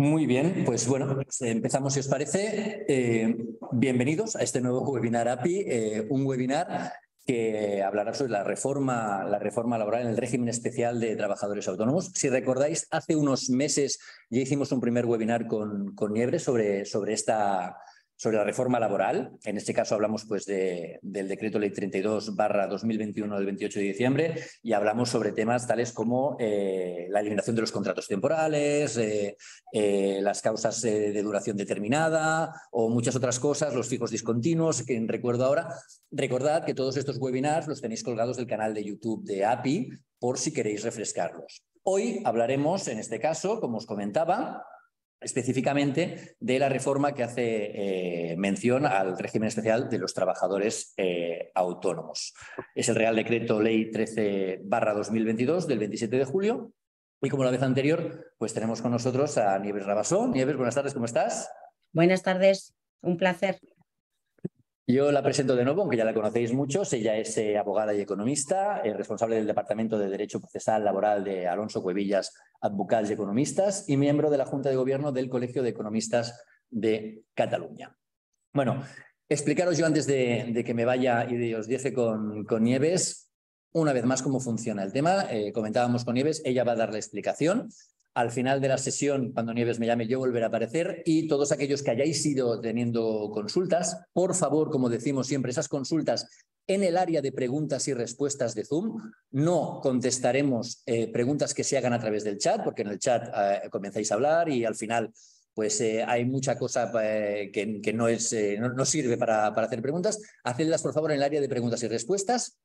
Muy bien, pues bueno, pues, eh, empezamos si os parece. Eh, bienvenidos a este nuevo webinar API, eh, un webinar que hablará sobre la reforma, la reforma laboral en el régimen especial de trabajadores autónomos. Si recordáis, hace unos meses ya hicimos un primer webinar con, con Niebre sobre, sobre esta sobre la reforma laboral. En este caso hablamos pues, del decreto ley 32 barra 2021 del 28 de diciembre y hablamos sobre temas tales como eh, la eliminación de los contratos temporales, eh, eh, las causas de duración determinada o muchas otras cosas, los fijos discontinuos, que recuerdo ahora. Recordad que todos estos webinars los tenéis colgados del canal de YouTube de API por si queréis refrescarlos. Hoy hablaremos, en este caso, como os comentaba, específicamente de la reforma que hace eh, mención al régimen especial de los trabajadores eh, autónomos. Es el Real Decreto Ley 13-2022 del 27 de julio. Y como la vez anterior, pues tenemos con nosotros a Nieves Rabasó. Nieves, buenas tardes, ¿cómo estás? Buenas tardes, un placer. Yo la presento de nuevo, aunque ya la conocéis muchos. Ella es eh, abogada y economista, eh, responsable del Departamento de Derecho Procesal Laboral de Alonso Cuevillas, Abogados y Economistas, y miembro de la Junta de Gobierno del Colegio de Economistas de Cataluña. Bueno, explicaros yo antes de, que me vaya y de os deje con, Nieves, una vez más cómo funciona el tema. Eh, comentábamos con Nieves, ella va a dar la explicación al final de la sesión, cuando Nieves me llame, yo volveré a aparecer. Y todos aquellos que hayáis ido teniendo consultas, por favor, como decimos siempre, esas consultas en el área de preguntas y respuestas de Zoom. No contestaremos eh, preguntas que se hagan a través del chat, porque en el chat eh, comenzáis a hablar y al final pues eh, hay mucha cosa que, no, es, no, sirve para, para, hacer preguntas. Hacedlas, por favor, en el área de preguntas y respuestas.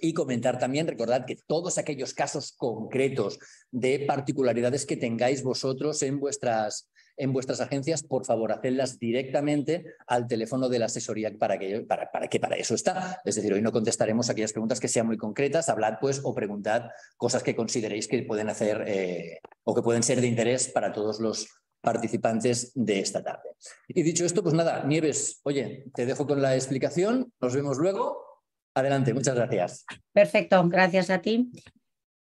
Y comentar también, recordad que todos aquellos casos concretos de particularidades que tengáis vosotros en vuestras, en vuestras agencias, por favor, hacedlas directamente al teléfono de la asesoría para que, para, para, que para eso está. Es decir, hoy no contestaremos aquellas preguntas que sean muy concretas, hablad pues o preguntad cosas que consideréis que pueden hacer eh, o que pueden ser de interés para todos los participantes de esta tarde. Y dicho esto, pues nada, Nieves, oye, te dejo con la explicación, nos vemos luego Adelante, muchas gracias. Perfecto, gracias a ti.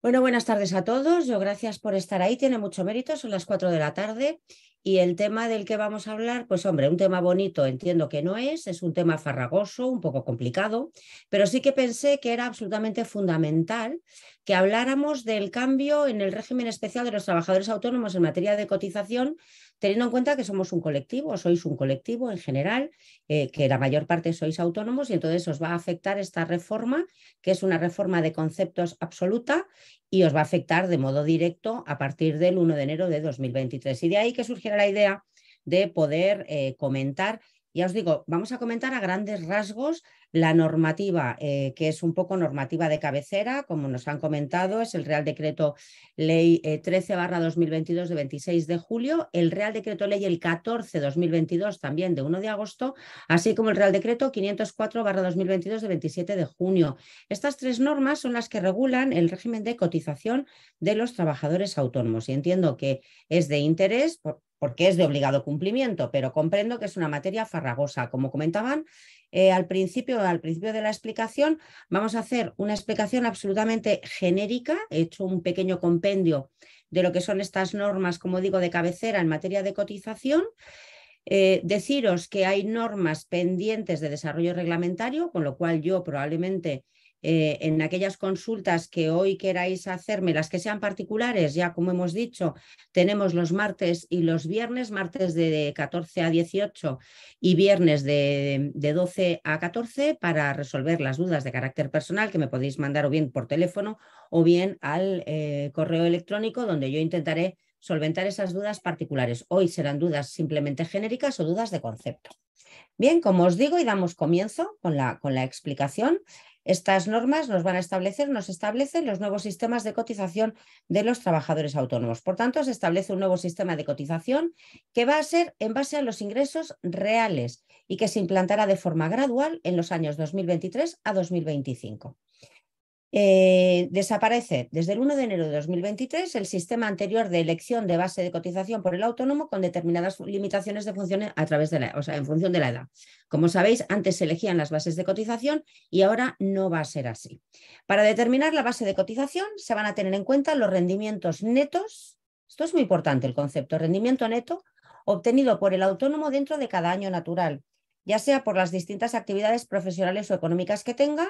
Bueno, buenas tardes a todos. Yo gracias por estar ahí. Tiene mucho mérito, son las 4 de la tarde. Y el tema del que vamos a hablar, pues hombre, un tema bonito entiendo que no es, es un tema farragoso, un poco complicado, pero sí que pensé que era absolutamente fundamental que habláramos del cambio en el régimen especial de los trabajadores autónomos en materia de cotización teniendo en cuenta que somos un colectivo, sois un colectivo en general, eh, que la mayor parte sois autónomos y entonces os va a afectar esta reforma, que es una reforma de conceptos absoluta y os va a afectar de modo directo a partir del 1 de enero de 2023. Y de ahí que surgiera la idea de poder eh, comentar, ya os digo, vamos a comentar a grandes rasgos la normativa, eh, que es un poco normativa de cabecera, como nos han comentado, es el Real Decreto Ley 13 eh, 2022 de 26 de julio, el Real Decreto Ley el 14 2022 también de 1 de agosto, así como el Real Decreto 504 2022 de 27 de junio. Estas tres normas son las que regulan el régimen de cotización de los trabajadores autónomos y entiendo que es de interés porque es de obligado cumplimiento, pero comprendo que es una materia farragosa. Como comentaban, eh, al, principio, al principio de la explicación, vamos a hacer una explicación absolutamente genérica, he hecho un pequeño compendio de lo que son estas normas, como digo, de cabecera en materia de cotización. Eh, deciros que hay normas pendientes de desarrollo reglamentario, con lo cual yo probablemente eh, en aquellas consultas que hoy queráis hacerme, las que sean particulares, ya como hemos dicho, tenemos los martes y los viernes, martes de 14 a 18 y viernes de, 12 a 14 para resolver las dudas de carácter personal que me podéis mandar o bien por teléfono o bien al eh, correo electrónico donde yo intentaré solventar esas dudas particulares. Hoy serán dudas simplemente genéricas o dudas de concepto. Bien, como os digo, y damos comienzo con la, con la explicación. Estas normas nos van a establecer, nos establecen los nuevos sistemas de cotización de los trabajadores autónomos. Por tanto, se establece un nuevo sistema de cotización que va a ser en base a los ingresos reales y que se implantará de forma gradual en los años 2023 a 2025. Eh, desaparece desde el 1 de enero de 2023 el sistema anterior de elección de base de cotización por el autónomo con determinadas limitaciones de funciones a través de la, o sea, en función de la edad. Como sabéis, antes se elegían las bases de cotización y ahora no va a ser así. Para determinar la base de cotización se van a tener en cuenta los rendimientos netos. Esto es muy importante el concepto, rendimiento neto obtenido por el autónomo dentro de cada año natural, ya sea por las distintas actividades profesionales o económicas que tenga,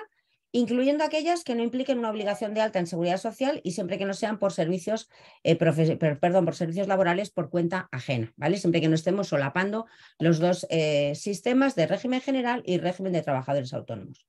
incluyendo aquellas que no impliquen una obligación de alta en seguridad social y siempre que no sean por servicios, eh, por servicios laborales por cuenta ajena, ¿vale? Siempre que no estemos solapando los dos eh, sistemas de régimen general y régimen de trabajadores autónomos.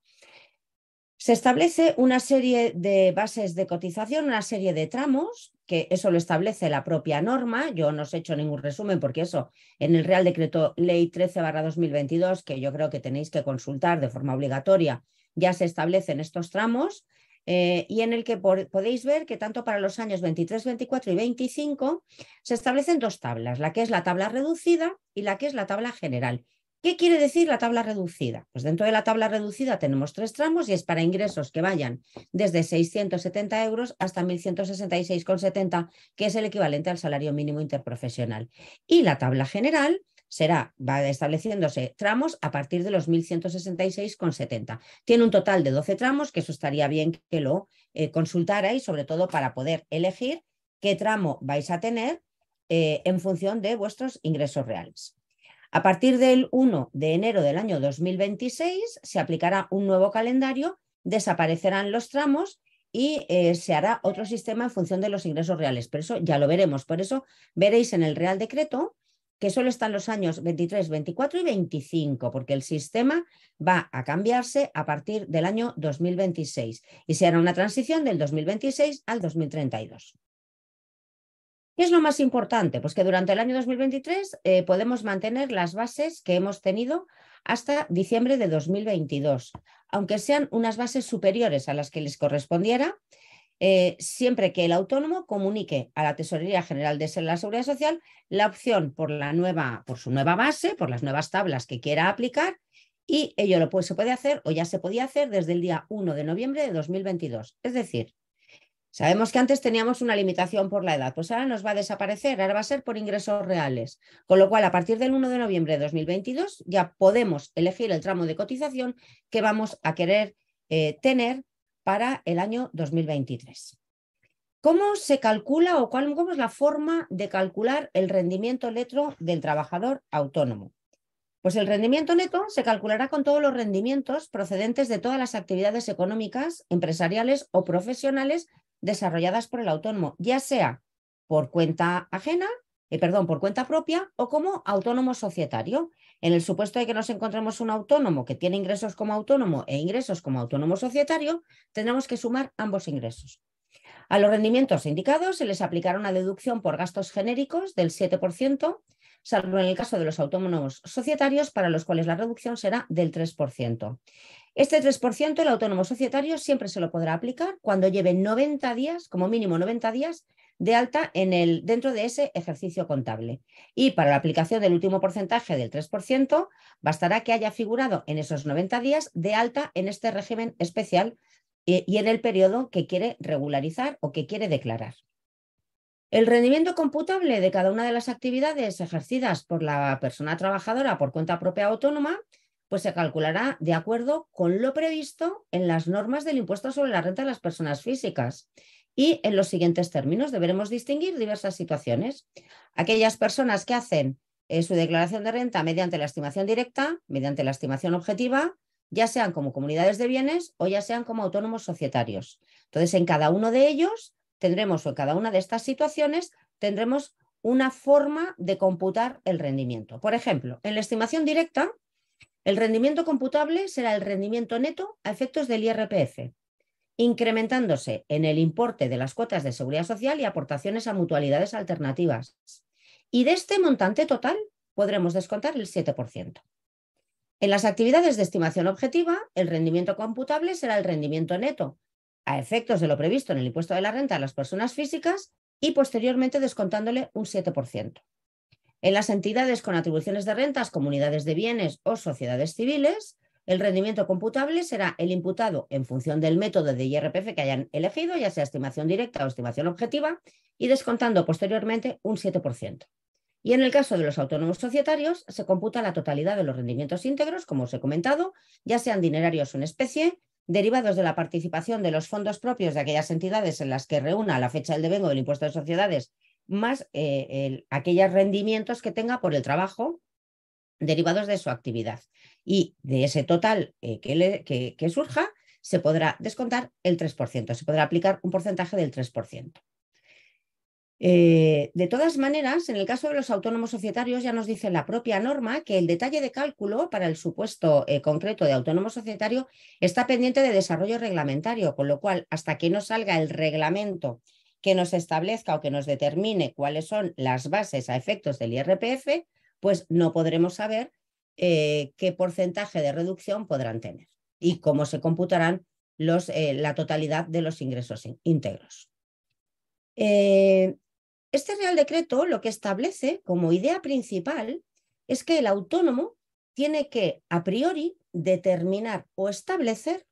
Se establece una serie de bases de cotización, una serie de tramos, que eso lo establece la propia norma. Yo no os he hecho ningún resumen porque eso en el Real Decreto Ley 13-2022, que yo creo que tenéis que consultar de forma obligatoria ya se establecen estos tramos eh, y en el que podéis ver que tanto para los años 23, 24 y 25 se establecen dos tablas, la que es la tabla reducida y la que es la tabla general. ¿Qué quiere decir la tabla reducida? Pues dentro de la tabla reducida tenemos tres tramos y es para ingresos que vayan desde 670 euros hasta 1.166,70, que es el equivalente al salario mínimo interprofesional. Y la tabla general será, va estableciéndose tramos a partir de los 1166,70. Tiene un total de 12 tramos, que eso estaría bien que lo eh, consultarais, sobre todo para poder elegir qué tramo vais a tener eh, en función de vuestros ingresos reales. A partir del 1 de enero del año 2026 se aplicará un nuevo calendario, desaparecerán los tramos y eh, se hará otro sistema en función de los ingresos reales. Pero eso ya lo veremos. Por eso veréis en el Real Decreto que solo están los años 23, 24 y 25, porque el sistema va a cambiarse a partir del año 2026 y se hará una transición del 2026 al 2032. ¿Qué es lo más importante? Pues que durante el año 2023 eh, podemos mantener las bases que hemos tenido hasta diciembre de 2022, aunque sean unas bases superiores a las que les correspondiera eh, siempre que el autónomo comunique a la Tesorería General de la Seguridad Social la opción por, la nueva, por su nueva base, por las nuevas tablas que quiera aplicar, y ello lo se puede hacer o ya se podía hacer desde el día 1 de noviembre de 2022. Es decir, Sabemos que antes teníamos una limitación por la edad, pues ahora nos va a desaparecer, ahora va a ser por ingresos reales. Con lo cual, a partir del 1 de noviembre de 2022 ya podemos elegir el tramo de cotización que vamos a querer eh, tener para el año 2023. ¿Cómo se calcula o cuál, cómo es la forma de calcular el rendimiento neto del trabajador autónomo? Pues el rendimiento neto se calculará con todos los rendimientos procedentes de todas las actividades económicas, empresariales o profesionales desarrolladas por el autónomo, ya sea por cuenta ajena, eh, perdón, por cuenta propia o como autónomo societario, en el supuesto de que nos encontremos un autónomo que tiene ingresos como autónomo e ingresos como autónomo societario, tendremos que sumar ambos ingresos. A los rendimientos indicados se les aplicará una deducción por gastos genéricos del 7%, salvo en el caso de los autónomos societarios, para los cuales la reducción será del 3%. Este 3% el autónomo societario siempre se lo podrá aplicar cuando lleve 90 días, como mínimo 90 días, de alta en el, dentro de ese ejercicio contable. Y para la aplicación del último porcentaje del 3%, bastará que haya figurado en esos 90 días de alta en este régimen especial eh, y, en el periodo que quiere regularizar o que quiere declarar. El rendimiento computable de cada una de las actividades ejercidas por la persona trabajadora por cuenta propia autónoma pues se calculará de acuerdo con lo previsto en las normas del impuesto sobre la renta de las personas físicas y en los siguientes términos deberemos distinguir diversas situaciones. Aquellas personas que hacen eh, su declaración de renta mediante la estimación directa, mediante la estimación objetiva, ya sean como comunidades de bienes o ya sean como autónomos societarios. Entonces, en cada uno de ellos tendremos, o en cada una de estas situaciones, tendremos una forma de computar el rendimiento. Por ejemplo, en la estimación directa, el rendimiento computable será el rendimiento neto a efectos del IRPF incrementándose en el importe de las cuotas de seguridad social y aportaciones a mutualidades alternativas. Y de este montante total podremos descontar el 7%. En las actividades de estimación objetiva, el rendimiento computable será el rendimiento neto, a efectos de lo previsto en el impuesto de la renta a las personas físicas y posteriormente descontándole un 7%. En las entidades con atribuciones de rentas, comunidades de bienes o sociedades civiles, el rendimiento computable será el imputado en función del método de IRPF que hayan elegido, ya sea estimación directa o estimación objetiva, y descontando posteriormente un 7%. Y en el caso de los autónomos societarios, se computa la totalidad de los rendimientos íntegros, como os he comentado, ya sean dinerarios o en especie, derivados de la participación de los fondos propios de aquellas entidades en las que reúna la fecha del devengo del impuesto de sociedades, más eh, aquellos rendimientos que tenga por el trabajo derivados de su actividad. Y de ese total eh, que, surja, se podrá descontar el 3%, se podrá aplicar un porcentaje del 3%. Eh, de todas maneras, en el caso de los autónomos societarios ya nos dice la propia norma que el detalle de cálculo para el supuesto eh, concreto de autónomo societario está pendiente de desarrollo reglamentario, con lo cual, hasta que no salga el reglamento que nos establezca o que nos determine cuáles son las bases a efectos del IRPF, pues no podremos saber eh, qué porcentaje de reducción podrán tener y cómo se computarán los, eh, la totalidad de los ingresos íntegros. Eh, este Real Decreto lo que establece como idea principal es que el autónomo tiene que, a priori, determinar o establecer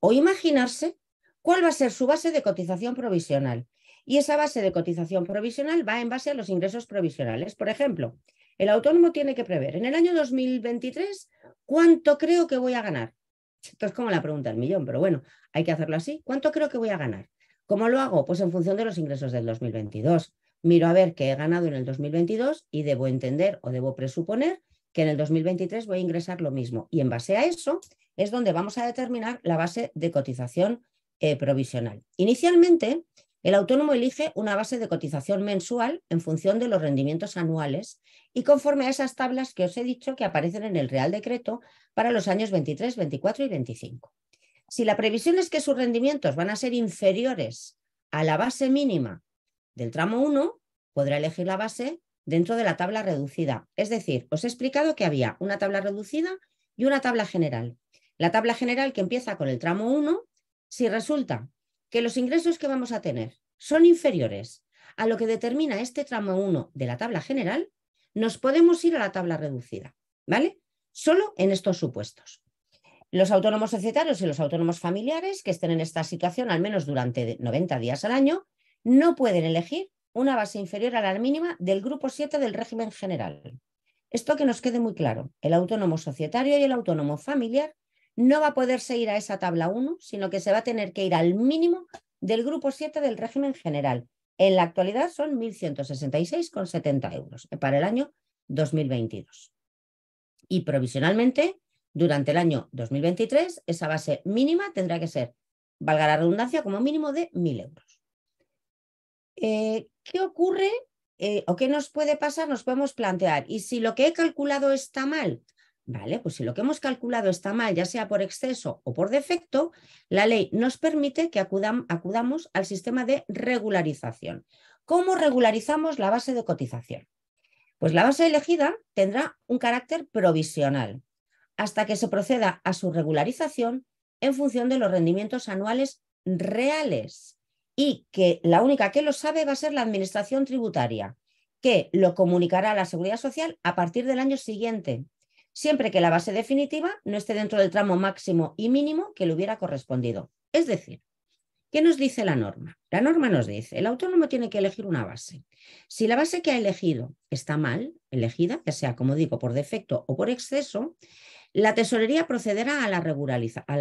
o imaginarse cuál va a ser su base de cotización provisional. Y esa base de cotización provisional va en base a los ingresos provisionales. Por ejemplo, el autónomo tiene que prever en el año 2023 cuánto creo que voy a ganar. Esto es como la pregunta del millón, pero bueno, hay que hacerlo así. ¿Cuánto creo que voy a ganar? ¿Cómo lo hago? Pues en función de los ingresos del 2022. Miro a ver qué he ganado en el 2022 y debo entender o debo presuponer que en el 2023 voy a ingresar lo mismo. Y en base a eso es donde vamos a determinar la base de cotización eh, provisional. Inicialmente, el autónomo elige una base de cotización mensual en función de los rendimientos anuales y conforme a esas tablas que os he dicho que aparecen en el Real Decreto para los años 23, 24 y 25. Si la previsión es que sus rendimientos van a ser inferiores a la base mínima del tramo 1, podrá elegir la base dentro de la tabla reducida. Es decir, os he explicado que había una tabla reducida y una tabla general. La tabla general que empieza con el tramo 1, si resulta que los ingresos que vamos a tener son inferiores a lo que determina este tramo 1 de la tabla general, nos podemos ir a la tabla reducida, ¿vale? Solo en estos supuestos. Los autónomos societarios y los autónomos familiares que estén en esta situación al menos durante 90 días al año no pueden elegir una base inferior a la mínima del grupo 7 del régimen general. Esto que nos quede muy claro, el autónomo societario y el autónomo familiar no va a poderse ir a esa tabla 1, sino que se va a tener que ir al mínimo del grupo 7 del régimen general. En la actualidad son 1.166,70 euros eh, para el año 2022. Y provisionalmente, durante el año 2023, esa base mínima tendrá que ser, valga la redundancia, como mínimo de 1.000 euros. Eh, ¿Qué ocurre eh, o qué nos puede pasar? Nos podemos plantear, ¿y si lo que he calculado está mal? Vale, pues si lo que hemos calculado está mal, ya sea por exceso o por defecto, la ley nos permite que acudamos al sistema de regularización. ¿Cómo regularizamos la base de cotización? Pues la base elegida tendrá un carácter provisional hasta que se proceda a su regularización en función de los rendimientos anuales reales y que la única que lo sabe va a ser la Administración Tributaria, que lo comunicará a la Seguridad Social a partir del año siguiente, siempre que la base definitiva no esté dentro del tramo máximo y mínimo que le hubiera correspondido. Es decir, ¿qué nos dice la norma? La norma nos dice, el autónomo tiene que elegir una base. Si la base que ha elegido está mal elegida, ya sea, como digo, por defecto o por exceso, la tesorería procederá a la,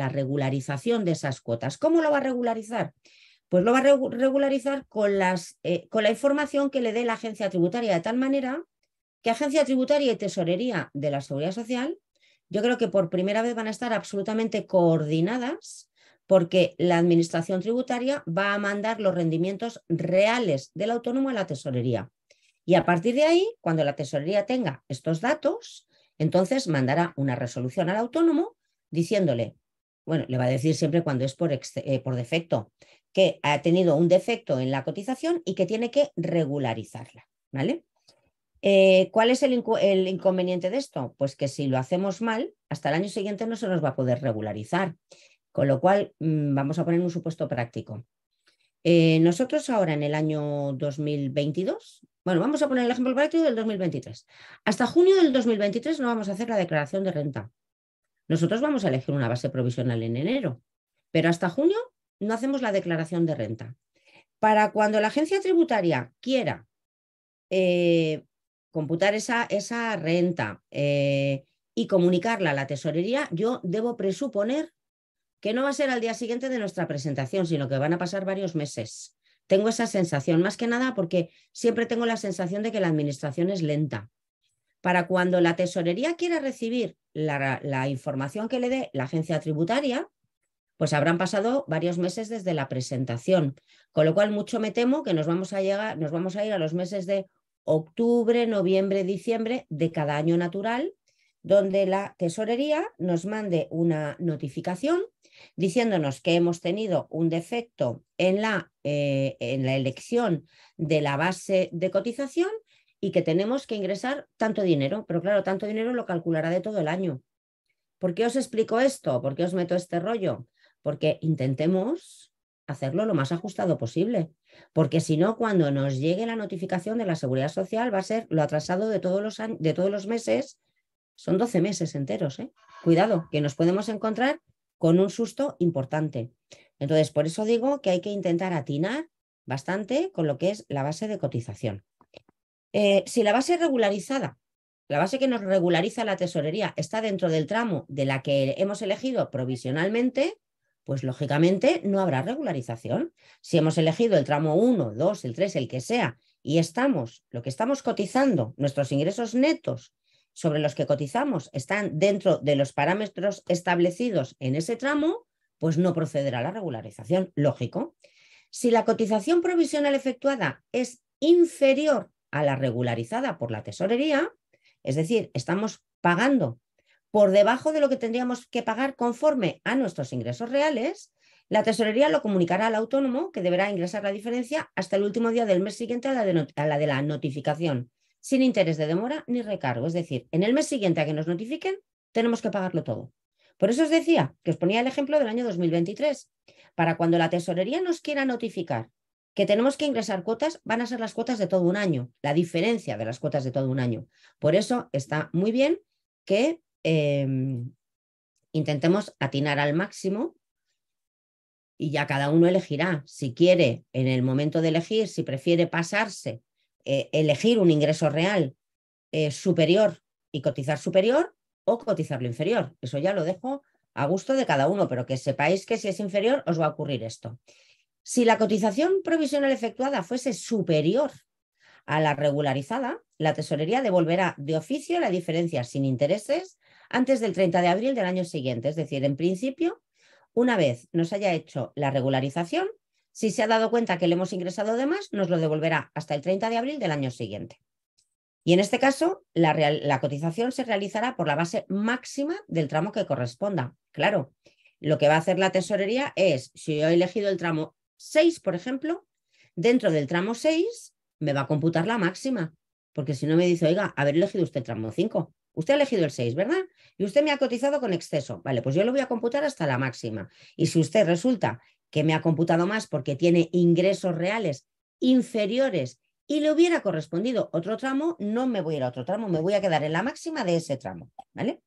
regularización de esas cuotas. ¿Cómo lo va a regularizar? Pues lo va a regularizar con, eh, con la información que le dé la agencia tributaria de tal manera que Agencia Tributaria y Tesorería de la Seguridad Social, yo creo que por primera vez van a estar absolutamente coordinadas porque la Administración Tributaria va a mandar los rendimientos reales del autónomo a la tesorería. Y a partir de ahí, cuando la tesorería tenga estos datos, entonces mandará una resolución al autónomo diciéndole, bueno, le va a decir siempre cuando es por, eh, defecto, que ha tenido un defecto en la cotización y que tiene que regularizarla. ¿vale? Eh, ¿Cuál es el, inconveniente de esto? Pues que si lo hacemos mal, hasta el año siguiente no se nos va a poder regularizar. Con lo cual, mm, vamos a poner un supuesto práctico. Eh, nosotros ahora en el año 2022, bueno, vamos a poner el ejemplo práctico del 2023. Hasta junio del 2023 no vamos a hacer la declaración de renta. Nosotros vamos a elegir una base provisional en enero, pero hasta junio no hacemos la declaración de renta. Para cuando la agencia tributaria quiera eh, computar esa, renta eh, y comunicarla a la tesorería, yo debo presuponer que no va a ser al día siguiente de nuestra presentación, sino que van a pasar varios meses. Tengo esa sensación, más que nada porque siempre tengo la sensación de que la administración es lenta. Para cuando la tesorería quiera recibir la, la información que le dé la agencia tributaria, pues habrán pasado varios meses desde la presentación. Con lo cual, mucho me temo que nos vamos a, llegar, nos vamos a ir a los meses de octubre, noviembre, diciembre de cada año natural, donde la tesorería nos mande una notificación diciéndonos que hemos tenido un defecto en la, eh, en la elección de la base de cotización y que tenemos que ingresar tanto dinero, pero claro, tanto dinero lo calculará de todo el año. ¿Por qué os explico esto? ¿Por qué os meto este rollo? Porque intentemos hacerlo lo más ajustado posible, porque si no, cuando nos llegue la notificación de la seguridad social va a ser lo atrasado de todos los, de todos los meses, son 12 meses enteros. ¿eh? Cuidado, que nos podemos encontrar con un susto importante. Entonces, por eso digo que hay que intentar atinar bastante con lo que es la base de cotización. Eh, si la base regularizada, la base que nos regulariza la tesorería, está dentro del tramo de la que hemos elegido provisionalmente, pues lógicamente no habrá regularización. Si hemos elegido el tramo 1, 2, el 3, el que sea, y estamos, lo que estamos cotizando, nuestros ingresos netos sobre los que cotizamos están dentro de los parámetros establecidos en ese tramo, pues no procederá la regularización, lógico. Si la cotización provisional efectuada es inferior a la regularizada por la tesorería, es decir, estamos pagando por debajo de lo que tendríamos que pagar conforme a nuestros ingresos reales, la tesorería lo comunicará al autónomo, que deberá ingresar la diferencia hasta el último día del mes siguiente a la, de la la notificación, sin interés de demora ni recargo. Es decir, en el mes siguiente a que nos notifiquen, tenemos que pagarlo todo. Por eso os decía que os ponía el ejemplo del año 2023. Para cuando la tesorería nos quiera notificar que tenemos que ingresar cuotas, van a ser las cuotas de todo un año, la diferencia de las cuotas de todo un año. Por eso está muy bien que Em, intentemos atinar al máximo y ya cada uno elegirá si quiere en el momento de elegir, si prefiere pasarse, eh, elegir un ingreso real eh, superior y cotizar superior o cotizarlo inferior. Eso ya lo dejo a gusto de cada uno, pero que sepáis que si es inferior os va a ocurrir esto. Si la cotización provisional efectuada fuese superior a la regularizada, la tesorería devolverá de oficio la diferencia sin intereses antes del 30 de abril del año siguiente. Es decir, en principio, una vez nos haya hecho la regularización, si se ha dado cuenta que le hemos ingresado de más, nos lo devolverá hasta el 30 de abril del año siguiente. Y en este caso, la, cotización se realizará por la base máxima del tramo que corresponda. Claro, lo que va a hacer la tesorería es, si yo he elegido el tramo 6, por ejemplo, dentro del tramo 6 me va a computar la máxima, porque si no me dice, oiga, haber elegido usted tramo 5, usted ha elegido el 6, ¿verdad? Y usted me ha cotizado con exceso, vale, pues yo lo voy a computar hasta la máxima. Y si usted resulta que me ha computado más porque tiene ingresos reales inferiores y le hubiera correspondido otro tramo, no me voy a ir a otro tramo, me voy a quedar en la máxima de ese tramo, ¿vale?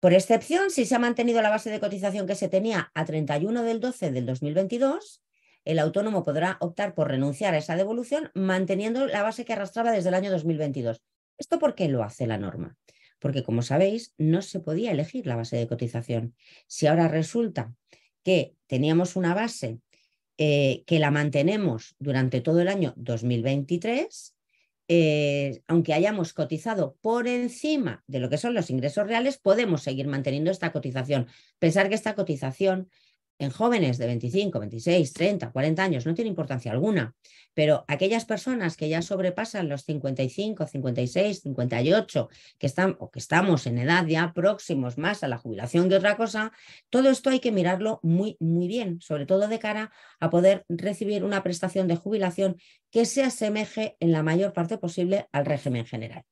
Por excepción, si se ha mantenido la base de cotización que se tenía a 31 del 12 del 2022, el autónomo podrá optar por renunciar a esa devolución manteniendo la base que arrastraba desde el año 2022. ¿Esto por qué lo hace la norma? Porque, como sabéis, no se podía elegir la base de cotización. Si ahora resulta que teníamos una base eh, que la mantenemos durante todo el año 2023, eh, aunque hayamos cotizado por encima de lo que son los ingresos reales, podemos seguir manteniendo esta cotización. Pensar que esta cotización en jóvenes de 25, 26, 30, 40 años no tiene importancia alguna, pero aquellas personas que ya sobrepasan los 55, 56, 58, que están o que estamos en edad ya próximos más a la jubilación que otra cosa, todo esto hay que mirarlo muy muy bien, sobre todo de cara a poder recibir una prestación de jubilación que se asemeje en la mayor parte posible al régimen general.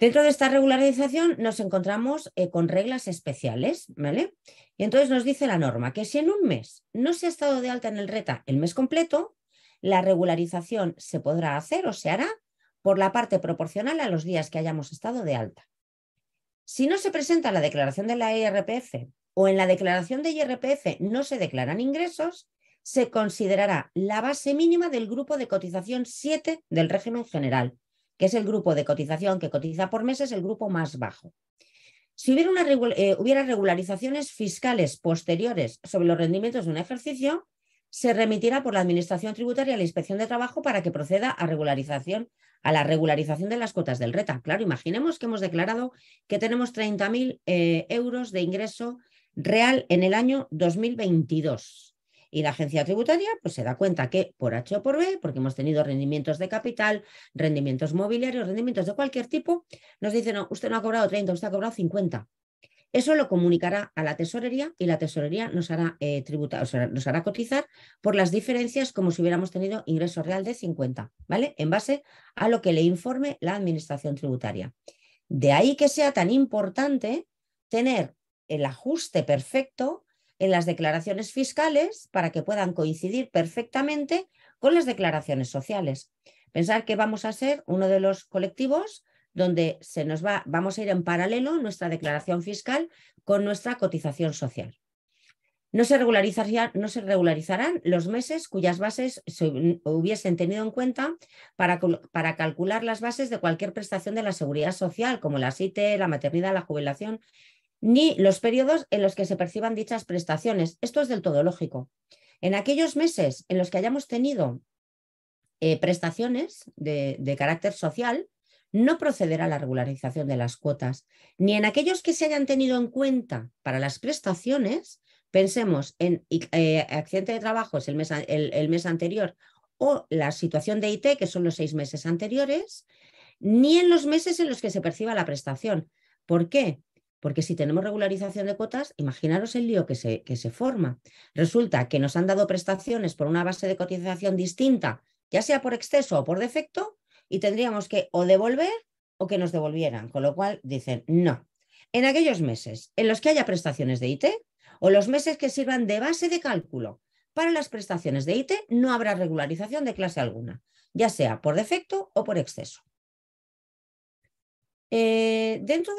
Dentro de esta regularización nos encontramos eh, con reglas especiales, ¿vale? Y entonces nos dice la norma que si en un mes no se ha estado de alta en el RETA el mes completo, la regularización se podrá hacer o se hará por la parte proporcional a los días que hayamos estado de alta. Si no se presenta la declaración de la IRPF o en la declaración de IRPF no se declaran ingresos, se considerará la base mínima del grupo de cotización 7 del régimen general, que es el grupo de cotización que cotiza por meses, el grupo más bajo. Si hubiera, eh, hubiera regularizaciones fiscales posteriores sobre los rendimientos de un ejercicio, se remitirá por la Administración Tributaria a la Inspección de Trabajo para que proceda a regularización, a la regularización de las cuotas del RETA. Claro, imaginemos que hemos declarado que tenemos 30.000 eh, euros de ingreso real en el año 2022 y la agencia tributaria pues, se da cuenta que por H o por B, porque hemos tenido rendimientos de capital, rendimientos mobiliarios, rendimientos de cualquier tipo, nos dice, no, usted no ha cobrado 30, usted ha cobrado 50. Eso lo comunicará a la tesorería y la tesorería nos hará, eh, nos hará cotizar por las diferencias como si hubiéramos tenido ingreso real de 50, ¿vale? En base a lo que le informe la administración tributaria. De ahí que sea tan importante tener el ajuste perfecto en las declaraciones fiscales para que puedan coincidir perfectamente con las declaraciones sociales. Pensar que vamos a ser uno de los colectivos donde se nos va, vamos a ir en paralelo nuestra declaración fiscal con nuestra cotización social. No se, no se, regularizarán los meses cuyas bases se hubiesen tenido en cuenta para, para, calcular las bases de cualquier prestación de la seguridad social, como la SITE, la maternidad, la jubilación, ni los periodos en los que se perciban dichas prestaciones. Esto es del todo lógico. En aquellos meses en los que hayamos tenido eh, prestaciones de, carácter social, no procederá la regularización de las cuotas, ni en aquellos que se hayan tenido en cuenta para las prestaciones, pensemos en eh, accidente de trabajo es el mes, el, el mes anterior o la situación de IT, que son los seis meses anteriores, ni en los meses en los que se perciba la prestación. ¿Por qué? Porque si tenemos regularización de cuotas, imaginaros el lío que se, que se forma. Resulta que nos han dado prestaciones por una base de cotización distinta, ya sea por exceso o por defecto, y tendríamos que o devolver o que nos devolvieran. Con lo cual dicen, no. En aquellos meses en los que haya prestaciones de IT o los meses que sirvan de base de cálculo para las prestaciones de IT, no habrá regularización de clase alguna, ya sea por defecto o por exceso. Eh, dentro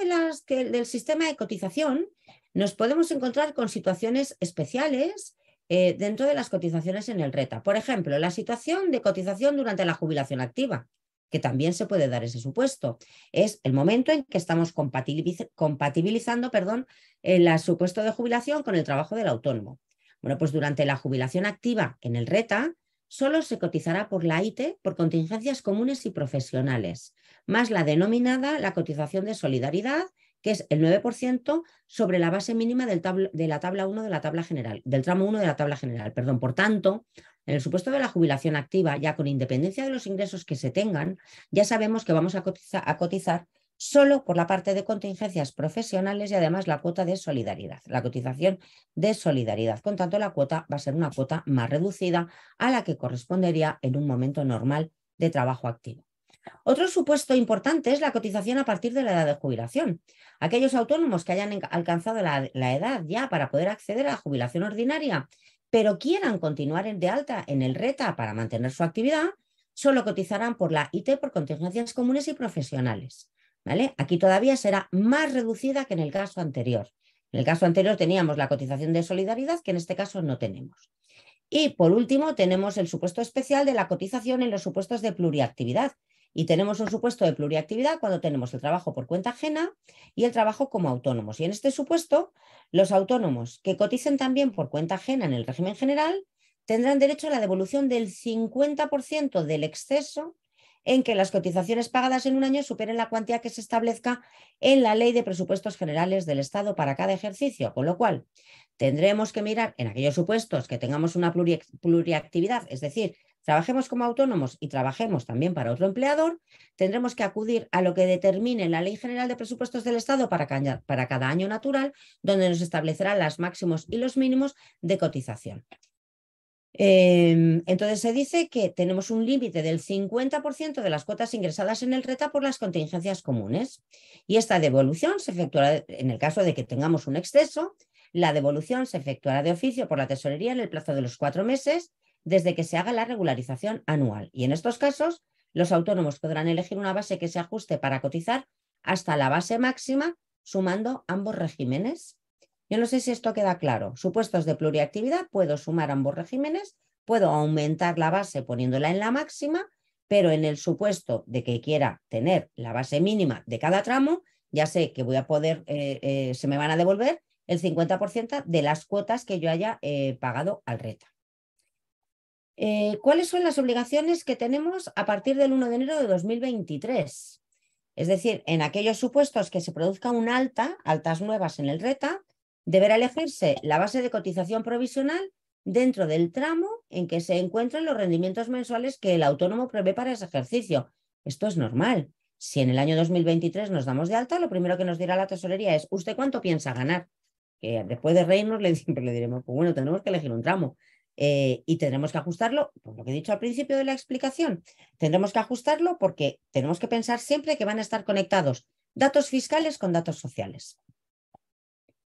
del sistema de cotización nos podemos encontrar con situaciones especiales eh, dentro de las cotizaciones en el RETA. Por ejemplo, la situación de cotización durante la jubilación activa, que también se puede dar ese supuesto. Es el momento en que estamos compatibilizando perdón, el supuesto de jubilación con el trabajo del autónomo. Bueno, pues durante la jubilación activa en el RETA, solo se cotizará por la ITE por contingencias comunes y profesionales más la denominada la cotización de solidaridad, que es el 9% sobre la base mínima del de la tabla 1 de la tabla general, del tramo 1 de la tabla general. Perdón. Por tanto, en el supuesto de la jubilación activa, ya con independencia de los ingresos que se tengan, ya sabemos que vamos a cotizar solo por la parte de contingencias profesionales y además la cuota de solidaridad, la cotización de solidaridad. Con tanto, la cuota va a ser una cuota más reducida a la que correspondería en un momento normal de trabajo activo. Otro supuesto importante es la cotización a partir de la edad de jubilación. Aquellos autónomos que hayan alcanzado la, edad ya para poder acceder a la jubilación ordinaria, pero quieran continuar de alta en el RETA para mantener su actividad, solo cotizarán por la IT por contingencias comunes y profesionales. ¿vale? Aquí todavía será más reducida que en el caso anterior. En el caso anterior teníamos la cotización de solidaridad, que en este caso no tenemos. Y por último, tenemos el supuesto especial de la cotización en los supuestos de pluriactividad, y tenemos un supuesto de pluriactividad cuando tenemos el trabajo por cuenta ajena y el trabajo como autónomos. Y en este supuesto, los autónomos que coticen también por cuenta ajena en el régimen general tendrán derecho a la devolución del 50% del exceso en que las cotizaciones pagadas en un año superen la cuantía que se establezca en la Ley de Presupuestos Generales del Estado para cada ejercicio, con lo cual tendremos que mirar en aquellos supuestos que tengamos una pluriactividad, es decir, trabajemos como autónomos y trabajemos también para otro empleador, tendremos que acudir a lo que determine la Ley General de Presupuestos del Estado para, cada año natural, donde nos establecerán los máximos y los mínimos de cotización. Em, entonces se dice que tenemos un límite del 50% de las cuotas ingresadas en el RETA por las contingencias comunes y esta devolución se efectuará en el caso de que tengamos un exceso. La devolución se efectuará de oficio por la tesorería en el plazo de los cuatro meses desde que se haga la regularización anual. Y en estos casos, los autónomos podrán elegir una base que se ajuste para cotizar hasta la base máxima, sumando ambos regímenes. Yo no sé si esto queda claro. Supuestos de pluriactividad, puedo sumar ambos regímenes, puedo aumentar la base poniéndola en la máxima, pero en el supuesto de que quiera tener la base mínima de cada tramo, ya sé que voy a poder, eh, eh, se me van a devolver el 50% de las cuotas que yo haya eh, pagado al reta. Eh, ¿Cuáles son las obligaciones que tenemos a partir del 1 de enero de 2023? Es decir, en aquellos supuestos que se produzca un alta, altas nuevas en el RETA, deberá elegirse la base de cotización provisional dentro del tramo en que se encuentran los rendimientos mensuales que el autónomo prevé para ese ejercicio. Esto es normal. Si en el año 2023 nos damos de alta, lo primero que nos dirá la tesorería es, ¿usted cuánto piensa ganar? Que después de reírnos le, siempre le diremos, pues bueno, tenemos que elegir un tramo. Eh, y tendremos que ajustarlo, por lo que he dicho al principio de la explicación, tendremos que ajustarlo porque tenemos que pensar siempre que van a estar conectados datos fiscales con datos sociales.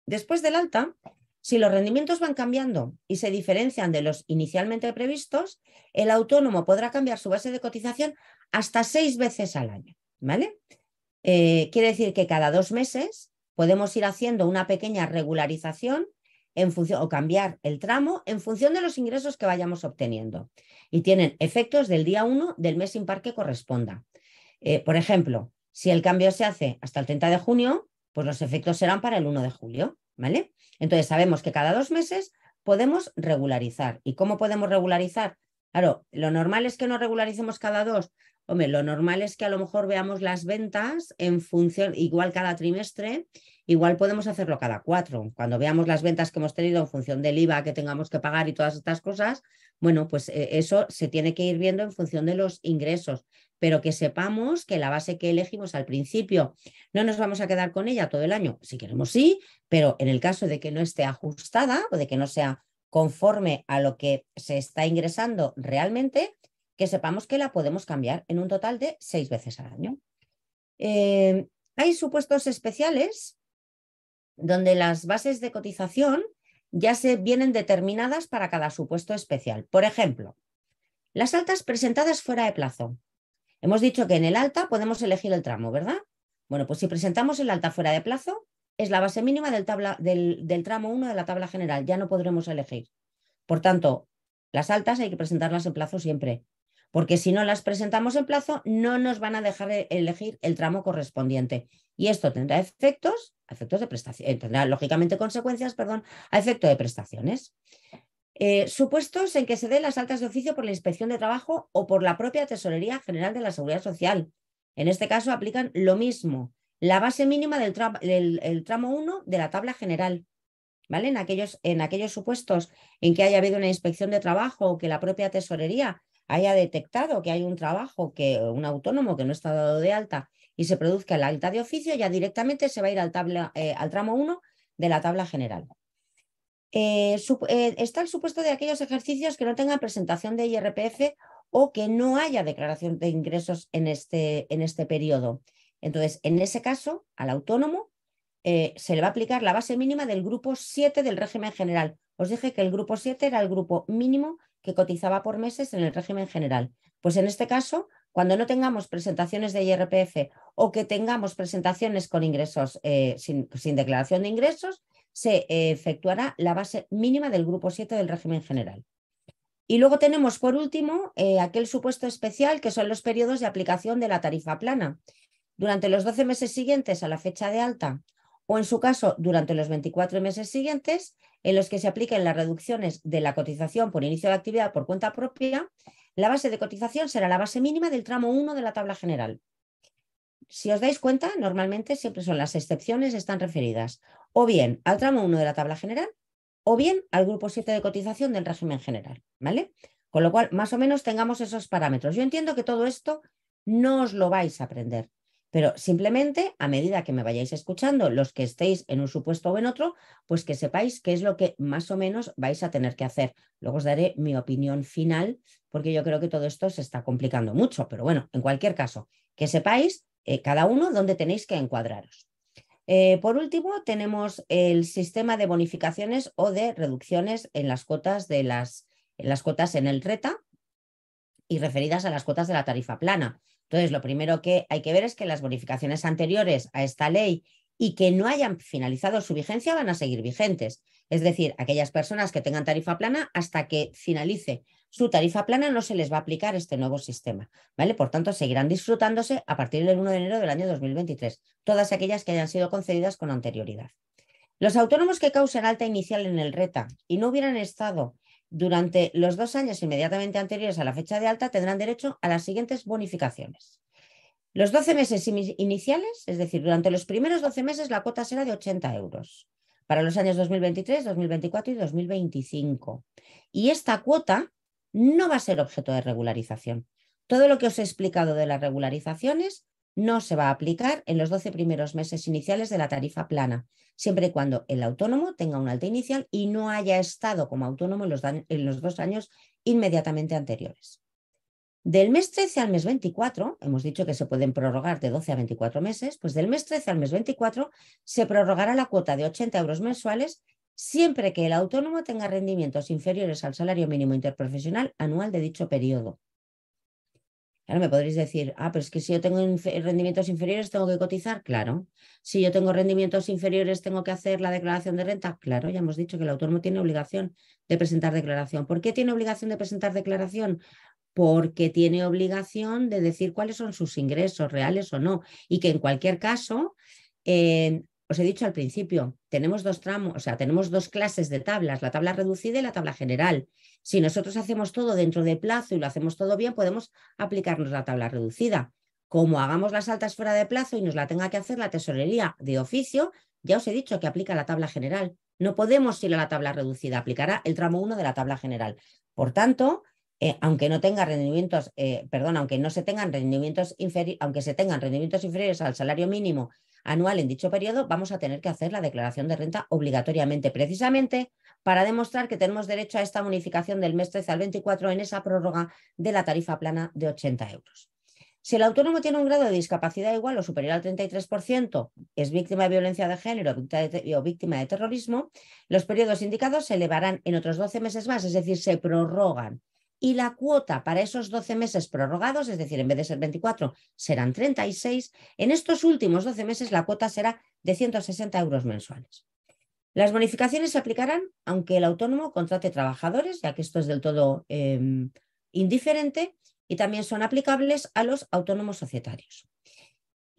Después del alta, si los rendimientos van cambiando y se diferencian de los inicialmente previstos, el autónomo podrá cambiar su base de cotización hasta seis veces al año. ¿vale? Eh, quiere decir que cada dos meses podemos ir haciendo una pequeña regularización en función, o cambiar el tramo en función de los ingresos que vayamos obteniendo. Y tienen efectos del día 1 del mes impar que corresponda. Eh, por ejemplo, si el cambio se hace hasta el 30 de junio, pues los efectos serán para el 1 de julio, ¿vale? Entonces sabemos que cada dos meses podemos regularizar. ¿Y cómo podemos regularizar? Claro, lo normal es que no regularicemos cada dos Hombre, lo normal es que a lo mejor veamos las ventas en función, igual cada trimestre, igual podemos hacerlo cada cuatro. Cuando veamos las ventas que hemos tenido en función del IVA que tengamos que pagar y todas estas cosas, bueno, pues eh, eso se tiene que ir viendo en función de los ingresos, pero que sepamos que la base que elegimos al principio no nos vamos a quedar con ella todo el año. Si queremos, sí, pero en el caso de que no esté ajustada o de que no sea conforme a lo que se está ingresando realmente, que sepamos que la podemos cambiar en un total de seis veces al año. Eh, hay supuestos especiales donde las bases de cotización ya se vienen determinadas para cada supuesto especial. Por ejemplo, las altas presentadas fuera de plazo. Hemos dicho que en el alta podemos elegir el tramo, ¿verdad? Bueno, pues si presentamos el alta fuera de plazo, es la base mínima del, del tramo 1 de la tabla general, ya no podremos elegir. Por tanto, las altas hay que presentarlas en plazo siempre porque si no las presentamos en plazo, no nos van a dejar e-, elegir el tramo correspondiente. Y esto tendrá efectos, efectos de prestación, eh, tendrá lógicamente consecuencias, perdón, a efecto de prestaciones. Eh, supuestos en que se den las altas de oficio por la inspección de trabajo o por la propia Tesorería General de la Seguridad Social. En este caso aplican lo mismo, la base mínima del, tramo 1 de la tabla general. ¿Vale? En aquellos, en aquellos supuestos en que haya habido una inspección de trabajo o que la propia tesorería haya detectado que hay un trabajo, que un autónomo que no está dado de alta y se produzca la alta de oficio, ya directamente se va a ir al, eh, tramo 1 de la tabla general. Eh, eh, está el supuesto de aquellos ejercicios que no tengan presentación de IRPF o que no haya declaración de ingresos en este, en este periodo. Entonces, en ese caso, al autónomo se le va a aplicar la base mínima del grupo 7 del régimen general. Os dije que el grupo 7 era el grupo mínimo que cotizaba por meses en el régimen general. Pues en este caso, cuando no tengamos presentaciones de IRPF o que tengamos presentaciones con ingresos eh, sin, declaración de ingresos, se eh, efectuará la base mínima del grupo 7 del régimen general. Y luego tenemos, por último, eh, aquel supuesto especial que son los periodos de aplicación de la tarifa plana. Durante los 12 meses siguientes a la fecha de alta o en su caso durante los 24 meses siguientes en los que se apliquen las reducciones de la cotización por inicio de actividad por cuenta propia, la base de cotización será la base mínima del tramo 1 de la tabla general. Si os dais cuenta, normalmente siempre son las excepciones están referidas o bien al tramo 1 de la tabla general o bien al grupo 7 de cotización del régimen general, ¿vale? Con lo cual, más o menos tengamos esos parámetros. Yo entiendo que todo esto no os lo vais a aprender, pero simplemente, a medida que me vayáis escuchando, los que estéis en un supuesto o en otro, pues que sepáis qué es lo que más o menos vais a tener que hacer. Luego os daré mi opinión final, porque yo creo que todo esto se está complicando mucho. Pero bueno, en cualquier caso, que sepáis eh, cada uno dónde tenéis que encuadraros. Eh, por último, tenemos el sistema de bonificaciones o de reducciones en las cuotas de en las cuotas en el RETA y referidas a las cuotas de la tarifa plana. Entonces, lo primero que hay que ver es que las bonificaciones anteriores a esta ley y que no hayan finalizado su vigencia van a seguir vigentes. Es decir, aquellas personas que tengan tarifa plana hasta que finalice su tarifa plana no se les va a aplicar este nuevo sistema, ¿vale? Por tanto, seguirán disfrutándose a partir del 1 de enero del año 2023, todas aquellas que hayan sido concedidas con anterioridad. Los autónomos que causen alta inicial en el RETA y no hubieran estado durante los dos años inmediatamente anteriores a la fecha de alta tendrán derecho a las siguientes bonificaciones. Los 12 meses iniciales, es decir, durante los primeros 12 meses la cuota será de 80 euros para los años 2023, 2024 y 2025. Y esta cuota no va a ser objeto de regularización. Todo lo que os he explicado de las regularizaciones no se va a aplicar en los 12 primeros meses iniciales de la tarifa plana, siempre y cuando el autónomo tenga un alta inicial y no haya estado como autónomo en los, en los dos años inmediatamente anteriores. Del mes 13 al mes 24, hemos dicho que se pueden prorrogar de 12 a 24 meses, pues del mes 13 al mes 24 se prorrogará la cuota de 80 euros mensuales siempre que el autónomo tenga rendimientos inferiores al salario mínimo interprofesional anual de dicho periodo. Ahora me podréis decir, ah, pero es que si yo tengo rendimientos inferiores tengo que cotizar, claro. Si yo tengo rendimientos inferiores tengo que hacer la declaración de renta, claro, ya hemos dicho que el autónomo tiene obligación de presentar declaración. ¿Por qué tiene obligación de presentar declaración? Porque tiene obligación de decir cuáles son sus ingresos reales o no y que en cualquier caso eh, os he dicho al principio, tenemos dos tramos, o sea, tenemos dos clases de tablas, la tabla reducida y la tabla general. Si nosotros hacemos todo dentro de plazo y lo hacemos todo bien, podemos aplicarnos la tabla reducida. Como hagamos las altas fuera de plazo y nos la tenga que hacer la tesorería de oficio, ya os he dicho que aplica la tabla general. No podemos ir a la tabla reducida, aplicará el tramo 1 de la tabla general. Por tanto, eh, aunque no tenga rendimientos, eh, perdón, aunque no se tengan rendimientos inferiores, aunque se tengan rendimientos inferiores al salario mínimo anual en dicho periodo, vamos a tener que hacer la declaración de renta obligatoriamente, precisamente para demostrar que tenemos derecho a esta unificación del mes 13 al 24 en esa prórroga de la tarifa plana de 80 euros. Si el autónomo tiene un grado de discapacidad igual o superior al 33%, es víctima de violencia de género o víctima de terrorismo, los periodos indicados se elevarán en otros 12 meses más, es decir, se prorrogan y la cuota para esos 12 meses prorrogados, es decir, en vez de ser 24, serán 36. En estos últimos 12 meses la cuota será de 160 euros mensuales. Las bonificaciones se aplicarán aunque el autónomo contrate trabajadores, ya que esto es del todo em, indiferente, y también son aplicables a los autónomos societarios.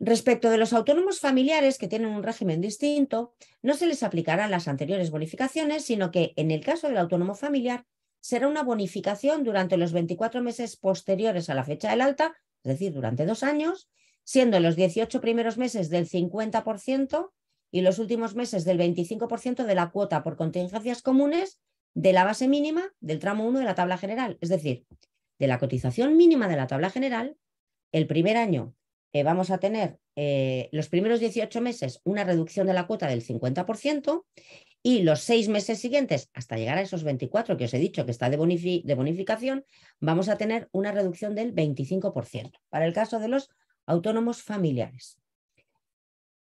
Respecto de los autónomos familiares que tienen un régimen distinto, no se les aplicarán las anteriores bonificaciones, sino que en el caso del autónomo familiar será una bonificación durante los 24 meses posteriores a la fecha del alta, es decir, durante dos años, siendo los 18 primeros meses del 50% y los últimos meses del 25% de la cuota por contingencias comunes de la base mínima del tramo 1 de la tabla general. Es decir, de la cotización mínima de la tabla general, el primer año eh, vamos a tener eh, los primeros 18 meses una reducción de la cuota del 50% y los seis meses siguientes, hasta llegar a esos 24 que os he dicho que está de, de bonificación, vamos a tener una reducción del 25% para el caso de los autónomos familiares.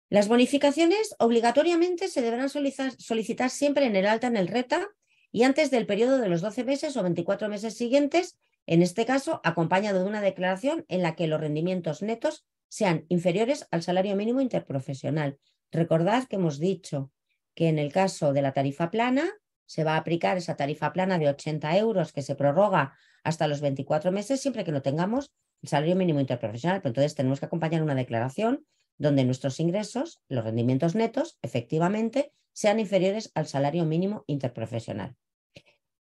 Las bonificaciones obligatoriamente se deberán solicitar, solicitar siempre en el alta en el RETA y antes del periodo de los 12 meses o 24 meses siguientes, en este caso acompañado de una declaración en la que los rendimientos netos sean inferiores al salario mínimo interprofesional. Recordad que hemos dicho que en el caso de la tarifa plana se va a aplicar esa tarifa plana de 80 euros que se prorroga hasta los 24 meses siempre que no tengamos el salario mínimo interprofesional. Pero entonces tenemos que acompañar una declaración donde nuestros ingresos, los rendimientos netos, efectivamente, sean inferiores al salario mínimo interprofesional.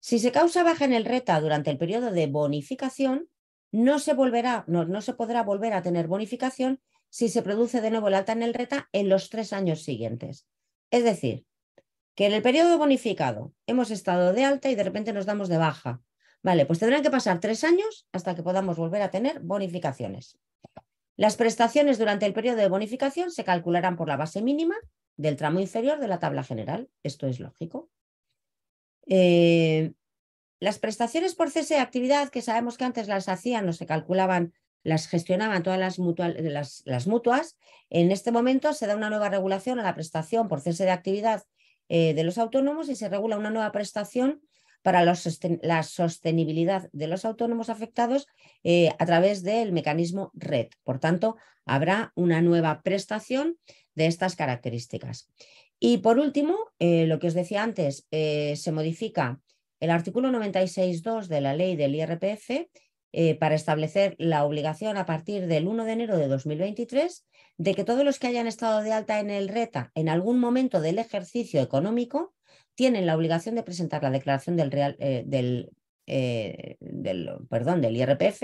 Si se causa baja en el RETA durante el periodo de bonificación, no se, volverá, no, no se podrá volver a tener bonificación si se produce de nuevo el alta en el RETA en los tres años siguientes. Es decir, que en el periodo bonificado hemos estado de alta y de repente nos damos de baja. Vale, pues tendrán que pasar tres años hasta que podamos volver a tener bonificaciones. Las prestaciones durante el periodo de bonificación se calcularán por la base mínima del tramo inferior de la tabla general. Esto es lógico. Eh, las prestaciones por cese de actividad, que sabemos que antes las hacían o se calculaban las gestionaban todas las, mutuas. En este momento se da una nueva regulación a la prestación por cese de actividad eh, de los autónomos y se regula una nueva prestación para la sostenibilidad de los autónomos afectados eh, a través del mecanismo red. Por tanto, habrá una nueva prestación de estas características. Y por último, eh, lo que os decía antes, se modifica el artículo 96.2 de la ley del IRPF eh, para establecer la obligación a partir del 1 de enero de 2023 de que todos los que hayan estado de alta en el RETA en algún momento del ejercicio económico tienen la obligación de presentar la declaración del, real, eh, del, eh, del, perdón, del IRPF,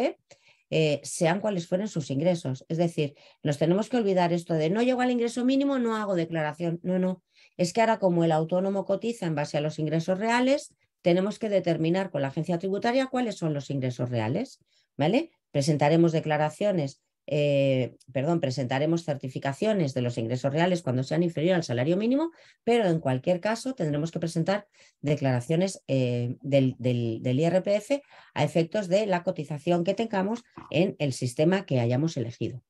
sean cuales fueren sus ingresos. Es decir, nos tenemos que olvidar esto de no llego al ingreso mínimo, no hago declaración. No, no. Es que ahora como el autónomo cotiza en base a los ingresos reales, tenemos que determinar con la agencia tributaria cuáles son los ingresos reales. ¿vale? Presentaremos declaraciones, eh, perdón, presentaremos certificaciones de los ingresos reales cuando sean inferiores al salario mínimo, pero en cualquier caso tendremos que presentar declaraciones eh, del, IRPF a efectos de la cotización que tengamos en el sistema que hayamos elegido.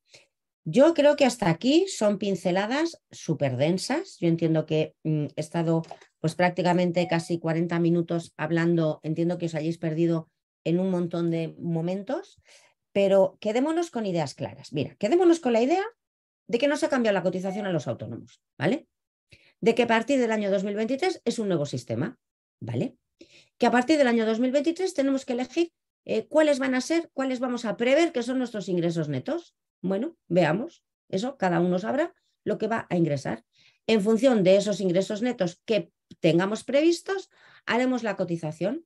Yo creo que hasta aquí son pinceladas súper densas. Yo entiendo que mm, he estado pues prácticamente casi 40 minutos hablando. Entiendo que os hayáis perdido en un montón de momentos, pero quedémonos con ideas claras. Mira, quedémonos con la idea de que no se ha cambiado la cotización a los autónomos, ¿vale? De que a partir del año 2023 es un nuevo sistema, ¿vale? Que a partir del año 2023 tenemos que elegir eh, cuáles van a ser, cuáles vamos a prever que son nuestros ingresos netos. Bueno, veamos, eso cada uno sabrá lo que va a ingresar. En función de esos ingresos netos que tengamos previstos, haremos la cotización.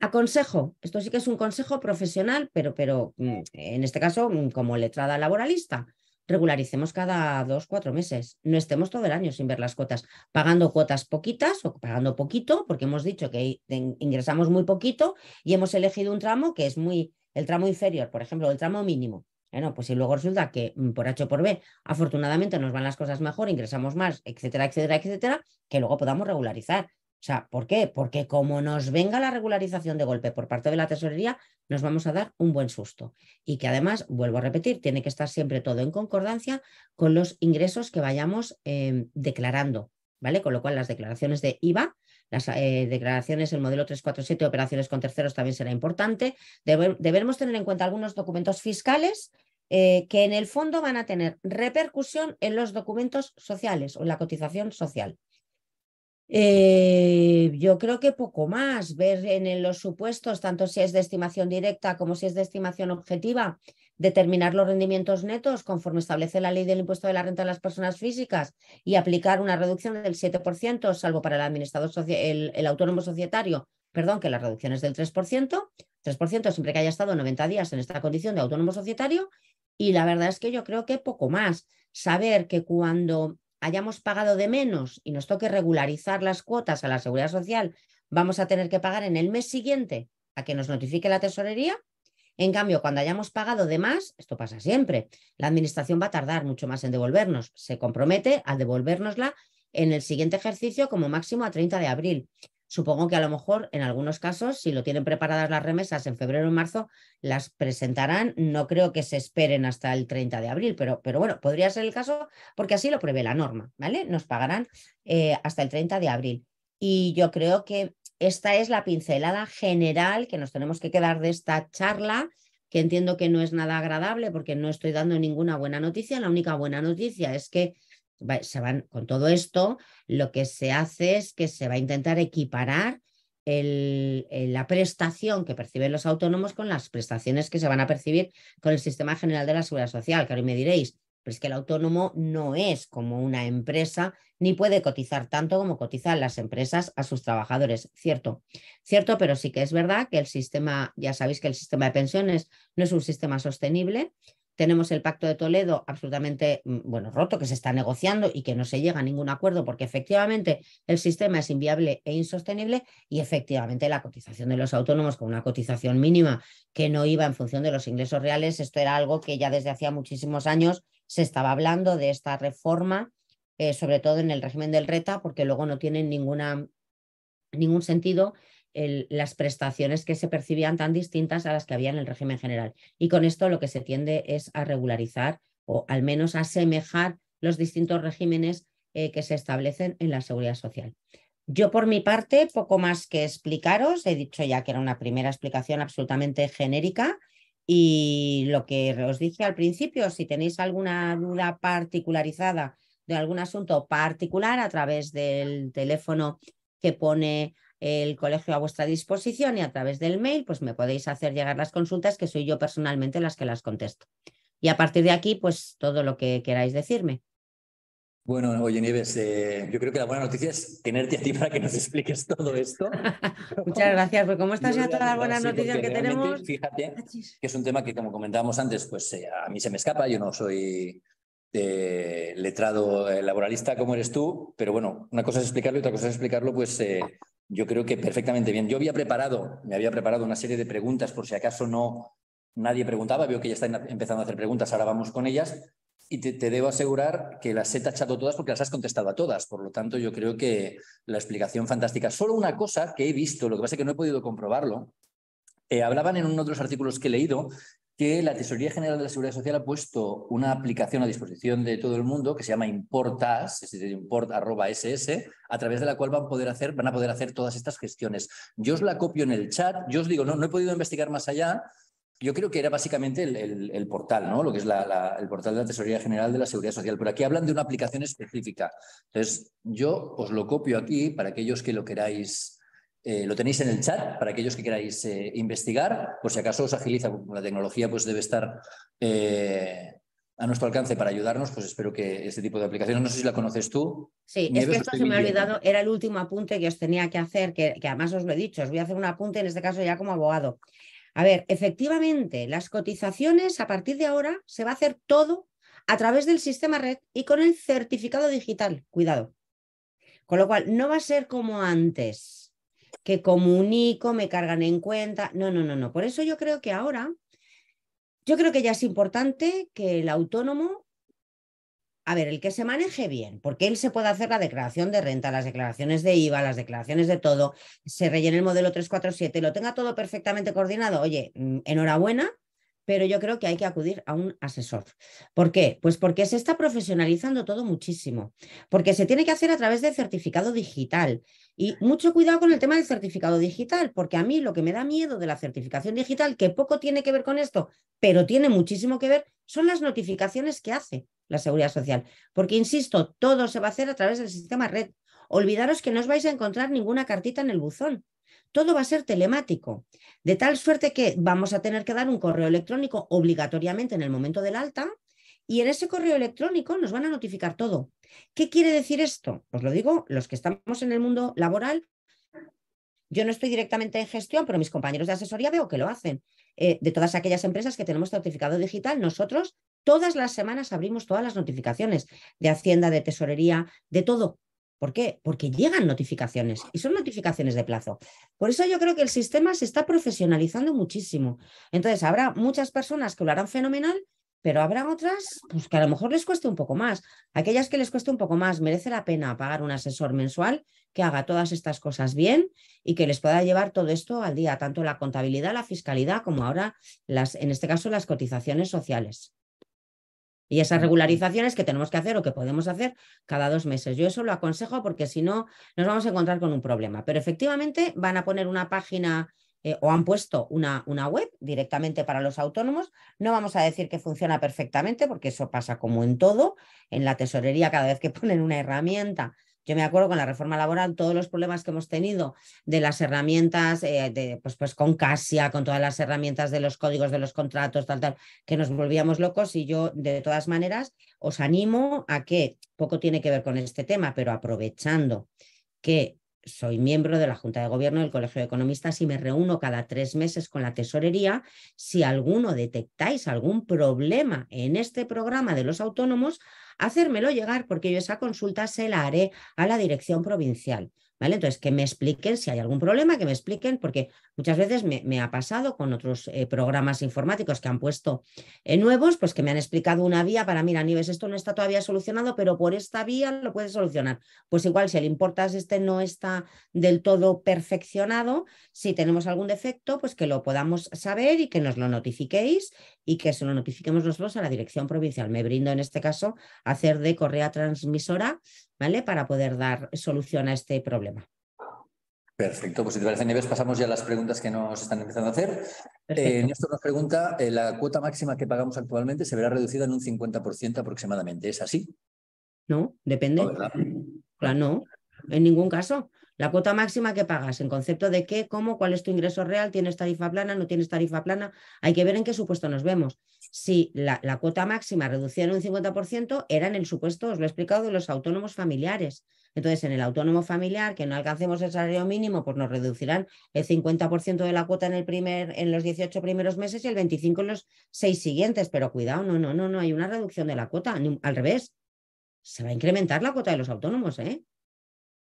Aconsejo, esto sí que es un consejo profesional, pero, pero mm, en este caso mm, como letrada laboralista, regularicemos cada dos, cuatro meses. No estemos todo el año sin ver las cuotas, pagando cuotas poquitas o pagando poquito, porque hemos dicho que ingresamos muy poquito y hemos elegido un tramo que es muy, el tramo inferior, por ejemplo, el tramo mínimo. Bueno, pues si luego resulta que mm, por H o por B, afortunadamente nos van las cosas mejor, ingresamos más, etcétera, etcétera, etcétera, que luego podamos regularizar. O sea, ¿por qué? Porque como nos venga la regularización de golpe por parte de la tesorería, nos vamos a dar un buen susto. Y que además, vuelvo a repetir, tiene que estar siempre todo en concordancia con los ingresos que vayamos em, declarando, ¿vale? Con lo cual las declaraciones de IVA las eh, declaraciones, el modelo 347, operaciones con terceros también será importante. debemos tener en cuenta algunos documentos fiscales eh, que en el fondo van a tener repercusión en los documentos sociales o en la cotización social. Eh, yo creo que poco más, ver en los supuestos, tanto si es de estimación directa como si es de estimación objetiva, determinar los rendimientos netos conforme establece la ley del impuesto de la renta de las personas físicas y aplicar una reducción del 7%, salvo para el administrador el autónomo societario, perdón, que la reducción es del 3%, 3% siempre que haya estado 90 días en esta condición de autónomo societario, y la verdad es que yo creo que poco más. Saber que cuando hayamos pagado de menos y nos toque regularizar las cuotas a la seguridad social, vamos a tener que pagar en el mes siguiente a que nos notifique la tesorería, en cambio, cuando hayamos pagado de más, esto pasa siempre, la administración va a tardar mucho más en devolvernos. Se compromete a devolvernosla en el siguiente ejercicio como máximo a 30 de abril. Supongo que a lo mejor en algunos casos, si lo tienen preparadas las remesas en febrero o marzo, las presentarán. No creo que se esperen hasta el 30 de abril, pero, pero bueno, podría ser el caso porque así lo prevé la norma, ¿vale? Nos pagarán eh, hasta el 30 de abril. Y yo creo que esta es la pincelada general que nos tenemos que quedar de esta charla, que entiendo que no es nada agradable porque no estoy dando ninguna buena noticia. La única buena noticia es que se van, con todo esto, lo que se hace es que se va a intentar equiparar la prestación que perciben los autónomos con las prestaciones que se van a percibir con el Sistema General de la Seguridad Social. que hoy me diréis, pero es que el autónomo no es como una empresa ni puede cotizar tanto como cotizan las empresas a sus trabajadores. Cierto, cierto, pero sí que es verdad que el sistema, ya sabéis que el sistema de pensiones no es un sistema sostenible. Tenemos el pacto de Toledo absolutamente mm, bueno, roto, que se está negociando y que no se llega a ningún acuerdo porque efectivamente el sistema es inviable e insostenible y efectivamente la cotización de los autónomos con una cotización mínima que no iba en función de los ingresos reales, esto era algo que ya desde hacía muchísimos años se estaba hablando de esta reforma eh, sobre todo en el régimen del RETA, porque luego no tienen ninguna, ningún sentido las prestaciones que se percibían tan distintas a las que había en el régimen general. Y con esto lo que se tiende es a regularizar o al menos asemejar los distintos regímenes eh, que se establecen en la seguridad social. Yo por mi parte, poco más que explicaros, he dicho ya que era una primera explicación absolutamente genérica y lo que os dije al principio, si tenéis alguna duda particularizada de algún asunto particular a través del teléfono que pone el colegio a vuestra disposición y a través del mail, pues me podéis hacer llegar las consultas, que soy yo personalmente las que las contesto. Y a partir de aquí, pues todo lo que queráis decirme. Bueno, oye Nieves, eh, yo creo que la buena noticia es tenerte aquí para que nos expliques todo esto. Muchas gracias, pues como estás ya todas las buenas noticias que tenemos. Fíjate que es un tema que, como comentábamos antes, pues eh, a mí se me escapa, yo no soy eh, letrado eh, laboralista como eres tú, pero bueno, una cosa es explicarlo y otra cosa es explicarlo, pues eh, yo creo que perfectamente bien. Yo había preparado, me había preparado una serie de preguntas por si acaso no nadie preguntaba, veo que ya están empezando a hacer preguntas, ahora vamos con ellas. Y te, debo asegurar que las he tachado todas porque las has contestado a todas. Por lo tanto, yo creo que la explicación fantástica. Solo una cosa que he visto, lo que pasa es que no he podido comprobarlo, hablaban en uno de los artículos que he leído que la Tesorería General de la Seguridad Social ha puesto una aplicación a disposición de todo el mundo que se llama Importas, es decir, import.ss, a través de la cual van, poder hacer, van a poder hacer todas estas gestiones. Yo os la copio en el chat, yo os digo, no, no he podido investigar más allá, yo creo que era básicamente el, portal, ¿no? Lo que es el portal de la Tesorería General de la Seguridad Social. Pero aquí hablan de una aplicación específica. Entonces, yo os lo copio aquí para aquellos que lo queráis eh, lo tenéis en el chat para aquellos que queráis eh, investigar, por si acaso os agiliza, la tecnología pues debe estar eh, a nuestro alcance para ayudarnos, pues espero que este tipo de aplicaciones, no sé si la conoces tú. Sí, es que esto se me ha olvidado, era el último apunte que os tenía que hacer, que además os lo he dicho, os voy a hacer un apunte en este caso ya como abogado. A ver, efectivamente, las cotizaciones a partir de ahora se va a hacer todo a través del sistema red y con el certificado digital, cuidado. Con lo cual, no va a ser como antes que comunico, me cargan en cuenta. No, no, no, no. Por eso yo creo que ahora, yo creo que ya es importante que el autónomo, a ver, el que se maneje bien, porque él se puede hacer la declaración de renta, las declaraciones de IVA, las declaraciones de todo, se rellene el modelo 347, lo tenga todo perfectamente coordinado. Oye, mm, enhorabuena, pero yo creo que hay que acudir a un asesor. ¿Por qué? Pues porque se está profesionalizando todo muchísimo, porque se tiene que hacer a través del certificado digital. Y mucho cuidado con el tema del certificado digital, porque a mí lo que me da miedo de la certificación digital, que poco tiene que ver con esto, pero tiene muchísimo que ver, son las notificaciones que hace la seguridad social. Porque, insisto, todo se va a hacer a través del sistema red. Olvidaros que no os vais a encontrar ninguna cartita en el buzón todo va a ser telemático, de tal suerte que vamos a tener que dar un correo electrónico obligatoriamente en el momento del alta y en ese correo electrónico nos van a notificar todo. ¿Qué quiere decir esto? Os lo digo, los que estamos en el mundo laboral, yo no estoy directamente en gestión, pero mis compañeros de asesoría veo que lo hacen. Eh, de todas aquellas empresas que tenemos certificado digital, nosotros todas las semanas abrimos todas las notificaciones de Hacienda, de Tesorería, de todo, ¿Por qué? Porque llegan notificaciones y son notificaciones de plazo. Por eso yo creo que el sistema se está profesionalizando muchísimo. Entonces, habrá muchas personas que lo harán fenomenal, pero habrá otras pues, que a lo mejor les cueste un poco más. Aquellas que les cueste un poco más, merece la pena pagar un asesor mensual que haga todas estas cosas bien y que les pueda llevar todo esto al día, tanto la contabilidad, la fiscalidad, como ahora, las, en este caso, las cotizaciones sociales. Y esas regularizaciones que tenemos que hacer o que podemos hacer cada dos meses. Yo eso lo aconsejo porque si no nos vamos a encontrar con un problema. Pero efectivamente van a poner una página eh, o han puesto una, una, web directamente para los autónomos. No vamos a decir que funciona perfectamente porque eso pasa como en todo. En la tesorería cada vez que ponen una herramienta yo me acuerdo con la reforma laboral, todos los problemas que hemos tenido de las herramientas, eh, pues, pues con Casia, con todas las herramientas de los códigos de los contratos, tal, tal, que nos volvíamos locos y yo de todas maneras os animo a que, poco tiene que ver con este tema, pero aprovechando que soy miembro de la Junta de Gobierno del Colegio de Economistas y me reúno cada tres meses con la tesorería. Si alguno detectáis algún problema en este programa de los autónomos, hacérmelo llegar porque yo esa consulta se la haré a la dirección provincial. Entonces, que me expliquen si hay algún problema, que me expliquen, porque muchas veces me, ha pasado con otros eh, programas informáticos que han puesto eh, nuevos, pues que me han explicado una vía para, mira, Nives, esto no está todavía solucionado, pero por esta vía lo puedes solucionar. Pues igual, si el importas este no está del todo perfeccionado, si tenemos algún defecto, pues que lo podamos saber y que nos lo notifiquéis y que se lo notifiquemos nosotros a la dirección provincial. Me brindo en este caso hacer de correa transmisora ¿vale? Para poder dar solución a este problema. Perfecto, pues si te parece, Neves pasamos ya a las preguntas que nos están empezando a hacer. Eh, Néstor nos pregunta, eh, ¿la cuota máxima que pagamos actualmente se verá reducida en un 50% aproximadamente? ¿Es así? No, depende. claro, no, en ningún caso. La cuota máxima que pagas, en concepto de qué, cómo, cuál es tu ingreso real, tienes tarifa plana, no tienes tarifa plana, hay que ver en qué supuesto nos vemos. Si la, cuota máxima reducía en un 50% era en el supuesto, os lo he explicado, de los autónomos familiares. Entonces, en el autónomo familiar, que no alcancemos el salario mínimo, pues nos reducirán el 50% de la cuota en, el primer, en los 18 primeros meses y el 25% en los seis siguientes. Pero cuidado, no, no, no, no hay una reducción de la cuota, al revés. Se va a incrementar la cuota de los autónomos, ¿eh?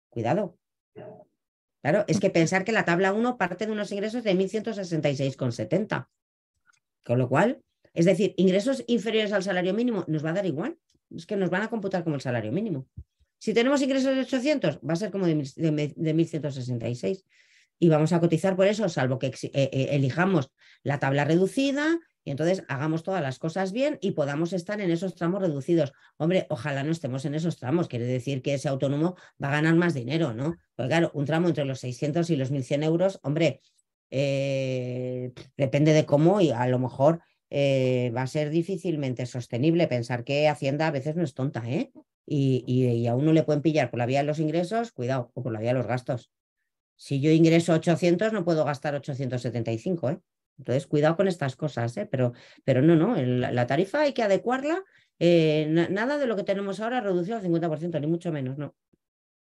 Cuidado. Claro, es que pensar que la tabla 1 parte de unos ingresos de 1.166,70. Con lo cual, es decir, ingresos inferiores al salario mínimo nos va a dar igual. Es que nos van a computar como el salario mínimo. Si tenemos ingresos de 800, va a ser como de, de 1.166 y vamos a cotizar por eso, salvo que eh, eh, elijamos la tabla reducida y entonces hagamos todas las cosas bien y podamos estar en esos tramos reducidos. Hombre, ojalá no estemos en esos tramos, quiere decir que ese autónomo va a ganar más dinero, ¿no? Porque claro, un tramo entre los 600 y los 1.100 euros, hombre, eh, depende de cómo y a lo mejor va a ser difícilmente sostenible pensar que Hacienda a veces no es tonta, ¿eh? Y, y, y a uno le pueden pillar por la vía de los ingresos, cuidado, o por la vía de los gastos. Si yo ingreso 800, no puedo gastar 875. ¿eh? Entonces, cuidado con estas cosas, ¿eh? pero, pero no, no, la tarifa hay que adecuarla. Eh, nada de lo que tenemos ahora reducido al 50%, ni mucho menos, no.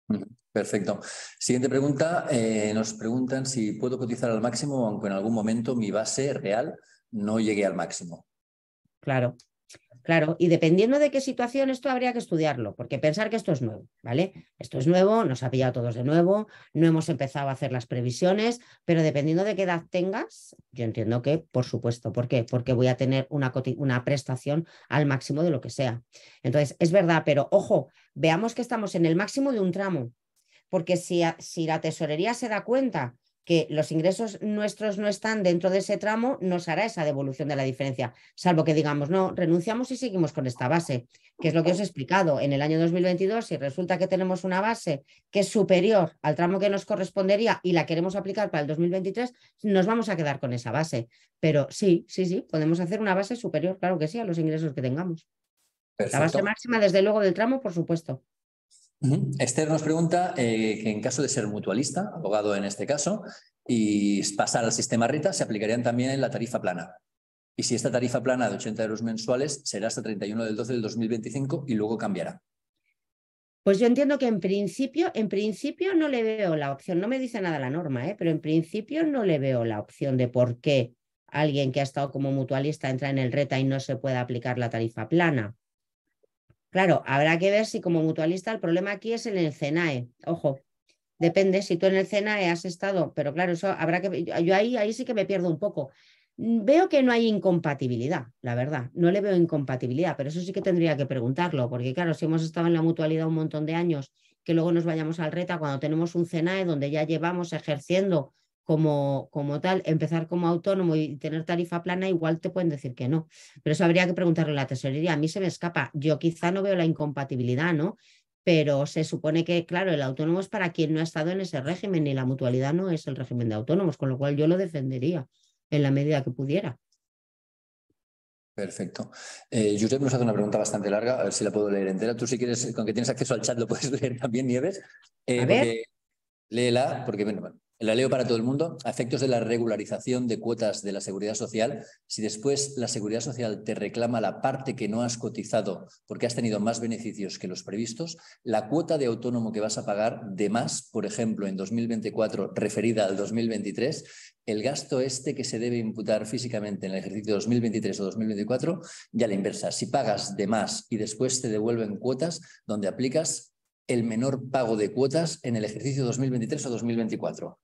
Mm, perfecto. Siguiente pregunta. Eh, nos preguntan si puedo cotizar al máximo, aunque en algún momento mi base real no llegue al máximo. Claro, Claro, y dependiendo de qué situación, esto habría que estudiarlo, porque pensar que esto es nuevo, ¿vale? Esto es nuevo, nos ha pillado todos de nuevo, no hemos empezado a hacer las previsiones, pero dependiendo de qué edad tengas, yo entiendo que, por supuesto, ¿por qué? Porque voy a tener una, una prestación al máximo de lo que sea. Entonces, es verdad, pero ojo, veamos que estamos en el máximo de un tramo, porque si, si la tesorería se da cuenta que los ingresos nuestros no están dentro de ese tramo, nos hará esa devolución de la diferencia, salvo que digamos, no, renunciamos y seguimos con esta base, que es lo que os he explicado. En el año 2022, si resulta que tenemos una base que es superior al tramo que nos correspondería y la queremos aplicar para el 2023, nos vamos a quedar con esa base. Pero sí, sí, sí, podemos hacer una base superior, claro que sí, a los ingresos que tengamos. La base máxima, desde luego, del tramo, por supuesto. Esther nos pregunta eh, que en caso de ser mutualista, abogado en este caso, y pasar al sistema RETA, se aplicarían también la tarifa plana. Y si esta tarifa plana de 80 euros mensuales será hasta 31 del 12 del 2025 y luego cambiará. Pues yo entiendo que en principio, en principio no le veo la opción, no me dice nada la norma, ¿eh? pero en principio no le veo la opción de por qué alguien que ha estado como mutualista entra en el RETA y no se puede aplicar la tarifa plana. Claro, habrá que ver si como mutualista el problema aquí es en el CENAE. Ojo, depende si tú en el CENAE has estado, pero claro, eso habrá que. Yo ahí, ahí sí que me pierdo un poco. Mm, veo que no hay incompatibilidad, la verdad. No le veo incompatibilidad, pero eso sí que tendría que preguntarlo, porque claro, si hemos estado en la mutualidad un montón de años, que luego nos vayamos al RETA cuando tenemos un CENAE donde ya llevamos ejerciendo como, como tal, empezar como autónomo y tener tarifa plana, igual te pueden decir que no. Pero eso habría que preguntarle a la tesorería. A mí se me escapa. Yo quizá no veo la incompatibilidad, ¿no? Pero se supone que, claro, el autónomo es para quien no ha estado en ese régimen y la mutualidad no es el régimen de autónomos, con lo cual yo lo defendería en la medida que pudiera. Perfecto. Eh, Josep nos hace una pregunta bastante larga, a ver si la puedo leer entera. Tú si quieres, con que tienes acceso al chat, lo puedes leer también, Nieves. Eh, Porque, léela, porque bueno, la leo para todo el mundo. Afectos efectos de la regularización de cuotas de la seguridad social, si después la seguridad social te reclama la parte que no has cotizado porque has tenido más beneficios que los previstos, la cuota de autónomo que vas a pagar de más, por ejemplo, en 2024 referida al 2023, el gasto este que se debe imputar físicamente en el ejercicio 2023 o 2024, ya la inversa. Si pagas de más y después te devuelven cuotas donde aplicas el menor pago de cuotas en el ejercicio 2023 o 2024.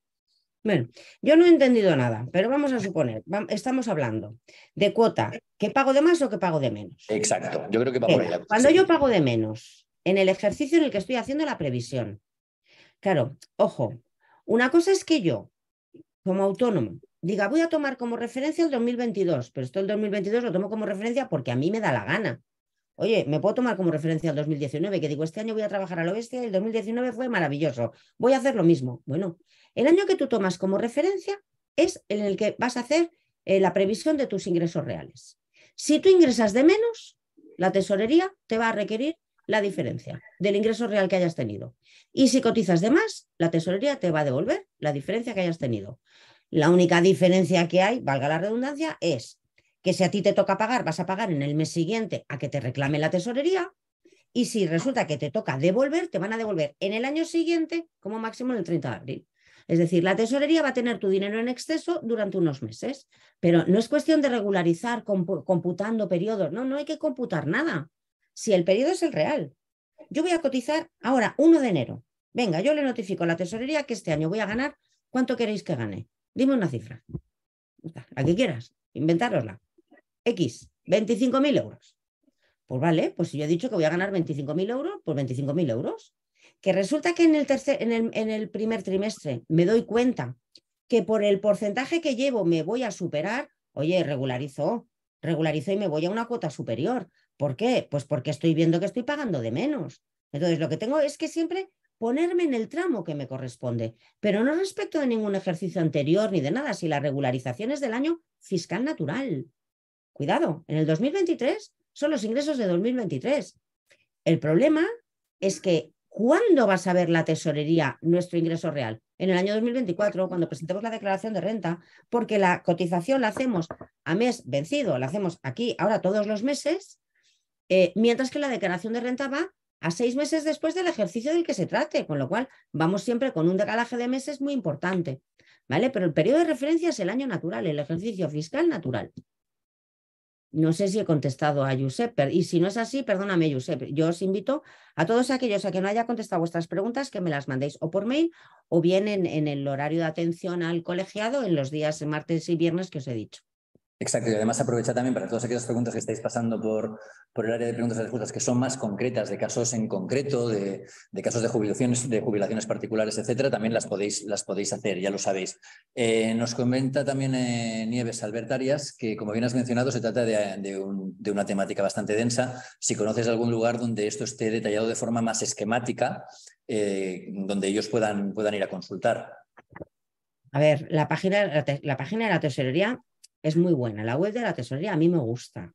Bueno, yo no he entendido nada, pero vamos a suponer, estamos hablando de cuota, ¿que pago de más o que pago de menos? Exacto, yo creo que va por Cuando yo pago de menos, en el ejercicio en el que estoy haciendo la previsión, claro, ojo, una cosa es que yo, como autónomo, diga, voy a tomar como referencia el 2022, pero esto el 2022 lo tomo como referencia porque a mí me da la gana. Oye, me puedo tomar como referencia el 2019, que digo, este año voy a trabajar a lo bestia, el 2019 fue maravilloso, voy a hacer lo mismo. Bueno, el año que tú tomas como referencia es en el que vas a hacer eh, la previsión de tus ingresos reales. Si tú ingresas de menos, la tesorería te va a requerir la diferencia del ingreso real que hayas tenido. Y si cotizas de más, la tesorería te va a devolver la diferencia que hayas tenido. La única diferencia que hay, valga la redundancia, es que si a ti te toca pagar, vas a pagar en el mes siguiente a que te reclame la tesorería, y si resulta que te toca devolver, te van a devolver en el año siguiente como máximo en el 30 de abril. Es decir, la tesorería va a tener tu dinero en exceso durante unos meses, pero no es cuestión de regularizar computando periodos, no, no hay que computar nada. Si el periodo es el real, yo voy a cotizar ahora 1 de enero. Venga, yo le notifico a la tesorería que este año voy a ganar. ¿Cuánto queréis que gane? Dime una cifra. La que quieras, inventárosla. X, 25.000 euros. Pues vale, pues si yo he dicho que voy a ganar 25.000 euros, pues 25.000 euros. Que resulta que en el, tercer, en el primer trimestre me doy cuenta que por el porcentaje que llevo me voy a superar, oye, regularizo, regularizo y me voy a una cuota superior. ¿Por qué? Pues porque estoy viendo que estoy pagando de menos. Entonces, lo que tengo es que siempre ponerme en el tramo que me corresponde, pero no respecto de ningún ejercicio anterior ni de nada, si la regularización es del año fiscal natural. Cuidado, en el 2023 son los ingresos de 2023. El problema es que ¿cuándo vas a ver la tesorería nuestro ingreso real? En el año 2024, cuando presentemos la declaración de renta, porque la cotización la hacemos a mes vencido, la hacemos aquí, ahora todos los meses, eh, mientras que la declaración de renta va a seis meses después del ejercicio del que se trate, con lo cual vamos siempre con un decalaje de meses muy importante, ¿vale? Pero el periodo de referencia es el año natural, el ejercicio fiscal natural. No sé si he contestado a Giuseppe. Y si no es así, perdóname, Giuseppe. Yo os invito a todos aquellos a que no haya contestado vuestras preguntas que me las mandéis o por mail o bien en, en el horario de atención al colegiado en los días martes y viernes que os he dicho. Exacto, y además aprovecha también para todas aquellas preguntas que estáis pasando por, por el área de preguntas y respuestas que son más concretas, de casos en concreto, de, casos de jubilaciones, de jubilaciones particulares, etcétera, también las podéis, las podéis hacer, ya lo sabéis. Eh, nos comenta también eh, Nieves Albertarias que, como bien has mencionado, se trata de, una temática bastante densa. Si conoces algún lugar donde esto esté detallado de forma más esquemática, eh, donde ellos puedan, puedan ir a consultar. A ver, la página, la página de la tesorería es muy buena. La web de la tesorería a mí me gusta.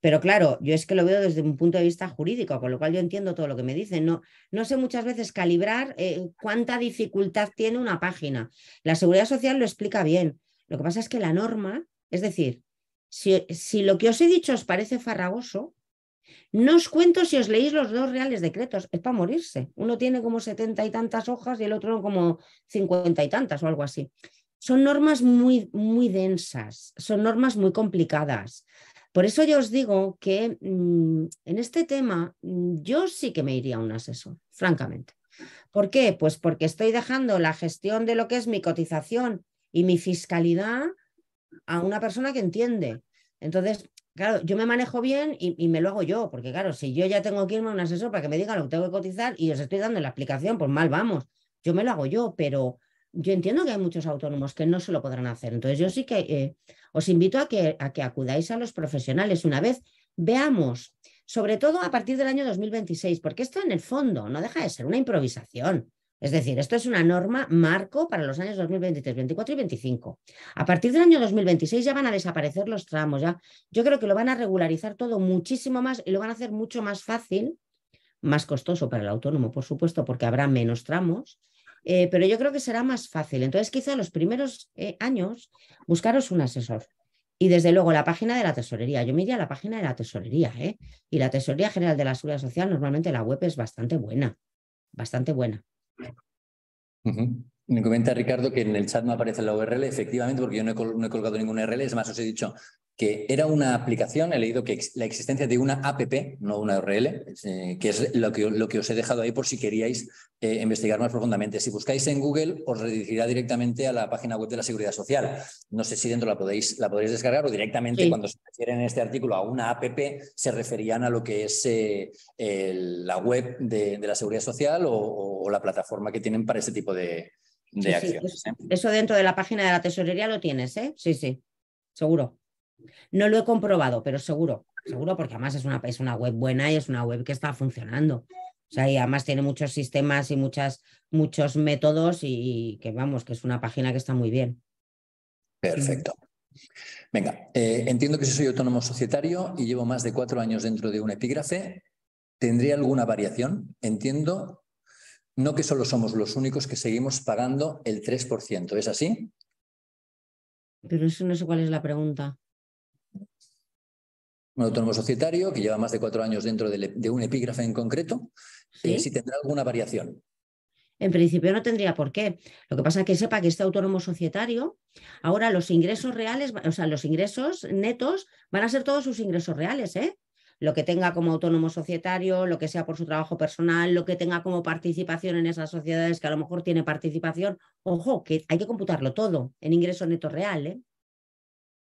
Pero claro, yo es que lo veo desde un punto de vista jurídico, con lo cual yo entiendo todo lo que me dicen. No, no sé muchas veces calibrar eh, cuánta dificultad tiene una página. La seguridad social lo explica bien. Lo que pasa es que la norma, es decir, si, si lo que os he dicho os parece farragoso, no os cuento si os leéis los dos reales decretos, es para morirse. Uno tiene como setenta y tantas hojas y el otro como cincuenta y tantas o algo así son normas muy, muy densas, son normas muy complicadas. Por eso yo os digo que mm, en este tema mm, yo sí que me iría a un asesor, francamente. ¿Por qué? Pues porque estoy dejando la gestión de lo que es mi cotización y mi fiscalidad a una persona que entiende. Entonces, claro, yo me manejo bien y, y, me lo hago yo, porque claro, si yo ya tengo que irme a un asesor para que me diga lo que tengo que cotizar y os estoy dando la explicación, pues mal vamos. Yo me lo hago yo, pero yo entiendo que hay muchos autónomos que no se lo podrán hacer. Entonces, yo sí que eh, os invito a que, acudáis a los profesionales una vez veamos, sobre todo a partir del año 2026, porque esto en el fondo no deja de ser una improvisación. Es decir, esto es una norma marco para los años 2023, 2024 y 25. A partir del año 2026 ya van a desaparecer los tramos, ya yo creo que lo van a regularizar todo muchísimo más y lo van a hacer mucho más fácil, más costoso para el autónomo, por supuesto, porque habrá menos tramos, eh, pero yo creo que será más fácil. Entonces, quizá los primeros eh, años buscaros un asesor. Y desde luego la página de la tesorería. Yo me la página de la tesorería, ¿eh? Y la tesorería general de la seguridad social, normalmente la web es bastante buena, bastante buena. Me comenta Ricardo que en el chat no aparece la URL, efectivamente, porque yo no he, no colgado ninguna URL, es más, os he dicho, que era una aplicación, he leído que la existencia de una app, no una URL, eh, que es lo que, lo que, os he dejado ahí por si queríais eh, investigar más profundamente. Si buscáis en Google, os redirigirá directamente a la página web de la Seguridad Social. No sé si dentro la podéis, la podéis descargar o directamente cuando se refieren en este artículo a una app, se referían a lo que es eh, la web de, la Seguridad Social o, la plataforma que tienen para este tipo de, acciones. Eso dentro de la página de la tesorería lo tienes, ¿eh? Sí, sí, seguro. No lo he comprobado, pero seguro, seguro, porque además es una, es web buena y es una web que está funcionando. O sea, y además tiene muchos sistemas y muchas, muchos métodos y, que vamos, que es una página que está muy bien. Perfecto. Venga, eh, entiendo que si soy autónomo societario y llevo más de cuatro años dentro de un epígrafe, ¿tendría alguna variación? Entiendo, no que solo somos los únicos que seguimos pagando el 3%, ¿es así? Pero eso no sé cuál es la pregunta un autónomo societario que lleva más de cuatro años dentro e, de, un epígrafe en concreto, ¿Y eh, si tendrá alguna variación. En principio no tendría por qué. Lo que pasa es que sepa que este autónomo societario, ahora los ingresos reales, o sea, los ingresos netos van a ser todos sus ingresos reales, ¿eh? Lo que tenga como autónomo societario, lo que sea por su trabajo personal, lo que tenga como participación en esas sociedades que a lo mejor tiene participación. Ojo, que hay que computarlo todo en ingreso neto real, ¿eh?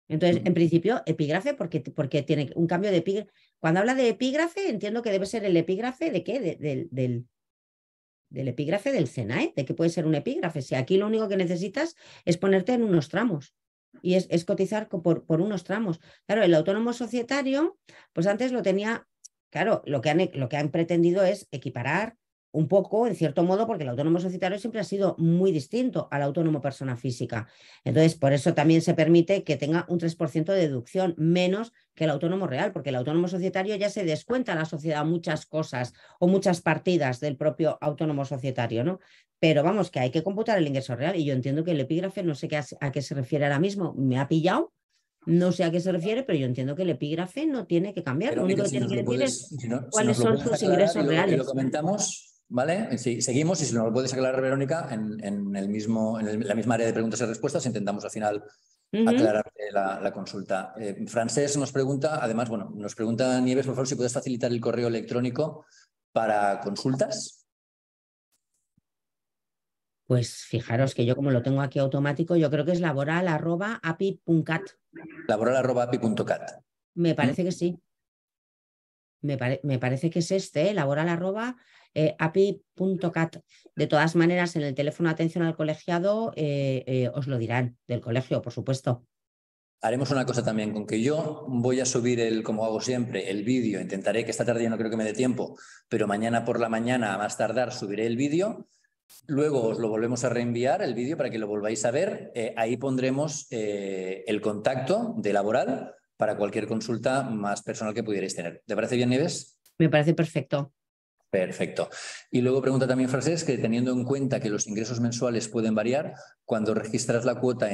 Entonces, en principio, epígrafe, porque, porque tiene un cambio de epígrafe. Cuando habla de epígrafe, entiendo que debe ser el epígrafe de qué? del, del epígrafe del CENAE, de que puede ser un epígrafe. Si aquí lo único que necesitas es ponerte en unos tramos y es, cotizar por, por, unos tramos. Claro, el autónomo societario, pues antes lo tenía, claro, lo que lo que han pretendido es equiparar un poco, en cierto modo, porque el autónomo societario siempre ha sido muy distinto al autónomo persona física. Entonces, por eso también se permite que tenga un 3% de deducción menos que el autónomo real, porque el autónomo societario ya se descuenta a la sociedad muchas cosas o muchas partidas del propio autónomo societario, ¿no? Pero vamos, que hay que computar el ingreso real y yo entiendo que el epígrafe, no sé a qué se refiere ahora mismo, me ha pillado, no sé a qué se refiere, pero yo entiendo que el epígrafe no tiene que cambiar. lo único que tiene que decir es cuáles son sus ingresos reales. comentamos ¿Vale? seguimos y si nos lo puedes aclarar, Verónica, en, el mismo, en la misma área de preguntas y respuestas intentamos al final aclarar la, consulta. Eh, Frances nos pregunta, además, bueno, nos pregunta Nieves, por favor, si puedes facilitar el correo electrónico para consultas. Pues fijaros que yo como lo tengo aquí automático, yo creo que es laboral laboral.api.cat. Laboral.api.cat. Me ¿Mm? parece que sí me, parece que es este, ¿eh? laboral arroba eh, api.cat. De todas maneras, en el teléfono atención al colegiado eh, os lo dirán, del colegio, por supuesto. Haremos una cosa también, con que yo voy a subir el, como hago siempre, el vídeo. Intentaré que esta tarde no creo que me dé tiempo, pero mañana por la mañana, a más tardar, subiré el vídeo. Luego os lo volvemos a reenviar, el vídeo, para que lo volváis a ver. ahí pondremos el contacto de laboral para cualquier consulta más personal que pudierais tener. ¿Te parece bien, Nieves? Me parece perfecto. Perfecto. Y luego pregunta también Francesc, que teniendo en cuenta que los ingresos mensuales pueden variar, cuando registras la cuota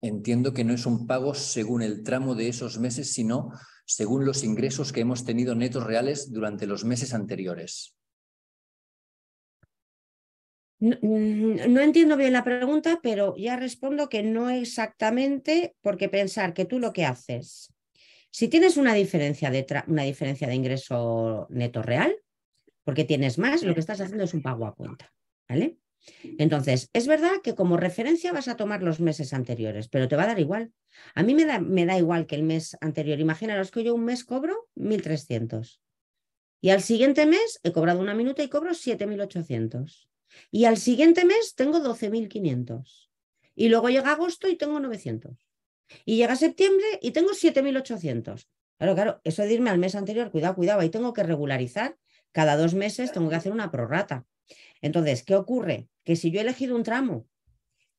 entiendo que no es un pago según el tramo de esos meses, sino según los ingresos que hemos tenido netos reales durante los meses anteriores. Mm, no, entiendo bien la pregunta, pero ya respondo que no exactamente porque pensar que tú lo que haces, si tienes una diferencia de, una diferencia de ingreso neto real, porque tienes más, lo que estás haciendo es un pago a cuenta, ¿vale? Entonces, es verdad que como referencia vas a tomar los meses anteriores, pero te va a dar igual. A mí me da, me da igual que el mes anterior. Imaginaros que yo un mes cobro 1.300 y al siguiente mes he cobrado una minuta y cobro 7.800. Y al siguiente mes tengo 12.500. Y luego llega agosto y tengo 900. Y llega septiembre y tengo 7.800. Claro, claro, eso de irme al mes anterior, cuidado, cuidado, ahí tengo que regularizar. Cada dos meses tengo que hacer una prorrata. Entonces, ¿qué ocurre? Que si yo he elegido un tramo,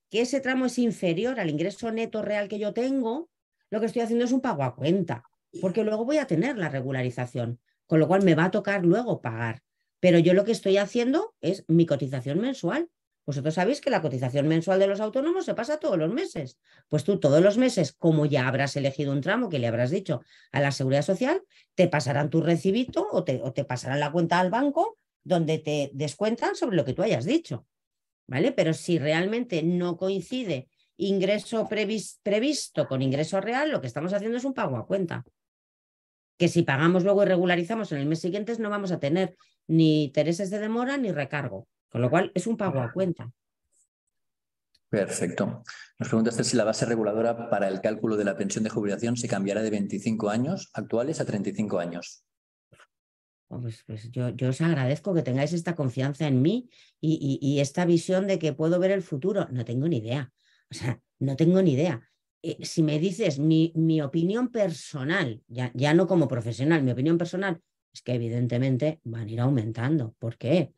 que ese tramo es inferior al ingreso neto real que yo tengo, lo que estoy haciendo es un pago a cuenta, porque luego voy a tener la regularización, con lo cual me va a tocar luego pagar pero yo lo que estoy haciendo es mi cotización mensual. Vosotros sabéis que la cotización mensual de los autónomos se pasa todos los meses. Pues tú todos los meses, como ya habrás elegido un tramo que le habrás dicho a la seguridad social, te pasarán tu recibito o te, pasarán la cuenta al banco donde te descuentan sobre lo que tú hayas dicho. ¿Vale? Pero si realmente no coincide ingreso previsto con ingreso real, lo que estamos haciendo es un pago a cuenta que si pagamos luego y regularizamos en el mes siguiente no vamos a tener ni intereses de demora ni recargo, con lo cual es un pago a cuenta. Perfecto. Nos preguntaste si la base reguladora para el cálculo de la pensión de jubilación se cambiará de 25 años actuales a 35 años. Oh, pues, pues yo, os agradezco que tengáis esta confianza en mí y, esta visión de que puedo ver el futuro. No tengo ni idea. O sea, no tengo ni idea. Eh, si me dices mi, opinión personal, ya, ya, no como profesional, mi opinión personal, es que evidentemente van a ir aumentando. ¿Por qué?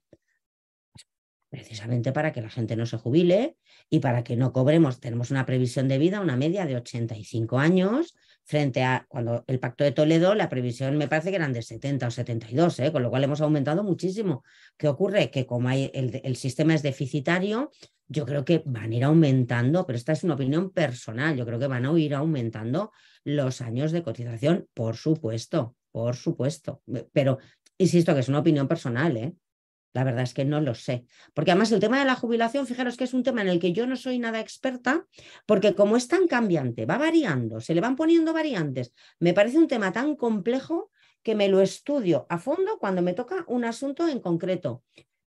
Precisamente para que la gente no se jubile y para que no cobremos. Tenemos una previsión de vida, una media de 85 años, frente a cuando el Pacto de Toledo, la previsión me parece que eran de 70 o 72, ¿eh? con lo cual hemos aumentado muchísimo. ¿Qué ocurre? Que como hay, el sistema es deficitario, yo creo que van a ir aumentando, pero esta es una opinión personal, yo creo que van a ir aumentando los años de cotización, por supuesto, por supuesto. Pero insisto que es una opinión personal, ¿eh? La verdad es que no lo sé. Porque además el tema de la jubilación, fijaros que es un tema en el que yo no soy nada experta, porque como es tan cambiante, va variando, se le van poniendo variantes, me parece un tema tan complejo que me lo estudio a fondo cuando me toca un asunto en concreto.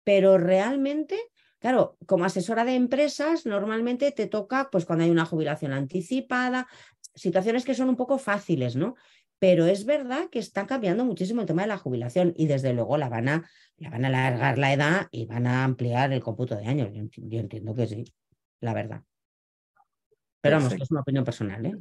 Pero realmente Claro, como asesora de empresas, normalmente te toca, pues cuando hay una jubilación anticipada, situaciones que son un poco fáciles, ¿no? Pero es verdad que está cambiando muchísimo el tema de la jubilación y desde luego la van a, la van a alargar la edad y van a ampliar el cómputo de años. Yo entiendo, que sí, la verdad. Pero vamos, es una opinión personal, ¿eh?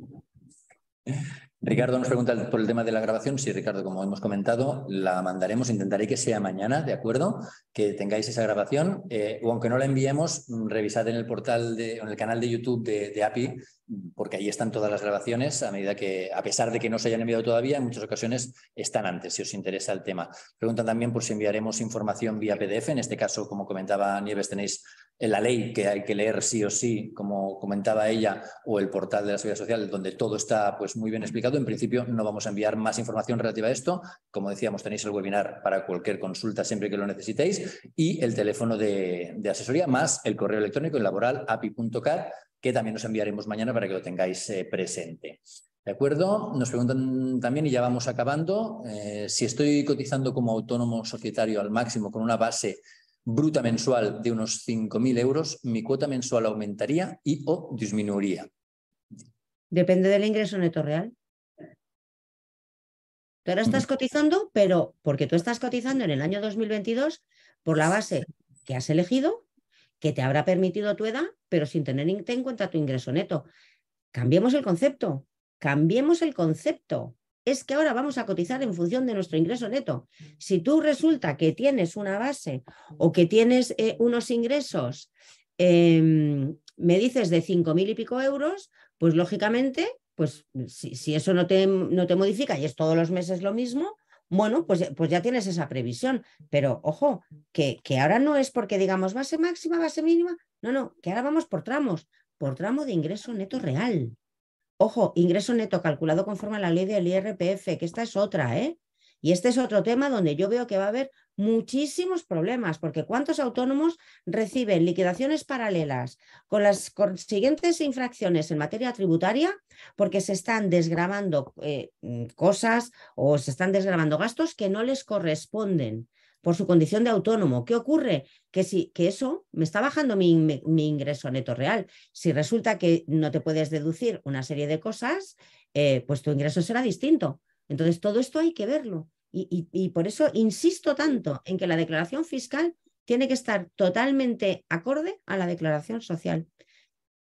Ricardo nos pregunta por el tema de la grabación. Sí, Ricardo, como hemos comentado, la mandaremos. Intentaré que sea mañana, ¿de acuerdo? Que tengáis esa grabación. Eh, o aunque no la enviemos, mm, revisad en el portal, de, en el canal de YouTube de, API, mm, porque ahí están todas las grabaciones, a medida que, a pesar de que no se hayan enviado todavía, en muchas ocasiones están antes, si os interesa el tema. Preguntan también por si enviaremos información vía PDF. En este caso, como comentaba Nieves, tenéis la ley que hay que leer sí o sí, como comentaba ella, o el portal de la Seguridad Social, donde todo está pues, muy bien explicado. En principio no vamos a enviar más información relativa a esto. Como decíamos, tenéis el webinar para cualquier consulta siempre que lo necesitéis y el teléfono de, asesoría más el correo electrónico el laboral api.cat que también os enviaremos mañana para que lo tengáis eh, presente. ¿De acuerdo? Nos preguntan también, y ya vamos acabando, eh, si estoy cotizando como autónomo societario al máximo con una base bruta mensual de unos 5.000 euros, mi cuota mensual aumentaría y o disminuiría. Depende del ingreso neto real. Tú ahora estás cotizando, pero porque tú estás cotizando en el año 2022 por la base que has elegido, que te habrá permitido tu edad, pero sin tener en cuenta tu ingreso neto. Cambiemos el concepto, cambiemos el concepto es que ahora vamos a cotizar en función de nuestro ingreso neto. Si tú resulta que tienes una base o que tienes eh, unos ingresos, em, me dices de mil y pico euros, pues lógicamente, pues si, eso no te, no te, modifica y es todos los meses lo mismo, bueno, pues, pues ya tienes esa previsión. Pero ojo, que, que ahora no es porque digamos base máxima, base mínima, no, no, que ahora vamos por tramos, por tramo de ingreso neto real. Ojo, ingreso neto calculado conforme a la ley del IRPF, que esta es otra, ¿eh? Y este es otro tema donde yo veo que va a haber muchísimos problemas, porque ¿cuántos autónomos reciben liquidaciones paralelas con las consiguientes infracciones en materia tributaria porque se están desgravando eh, cosas o se están desgravando gastos que no les corresponden? por su condición de autónomo. ¿Qué ocurre? Que, si, que eso me está bajando mi, ingreso neto real. Si resulta que no te puedes deducir una serie de cosas, eh, pues tu ingreso será distinto. Entonces, todo esto hay que verlo. Y, por eso insisto tanto en que la declaración fiscal tiene que estar totalmente acorde a la declaración social.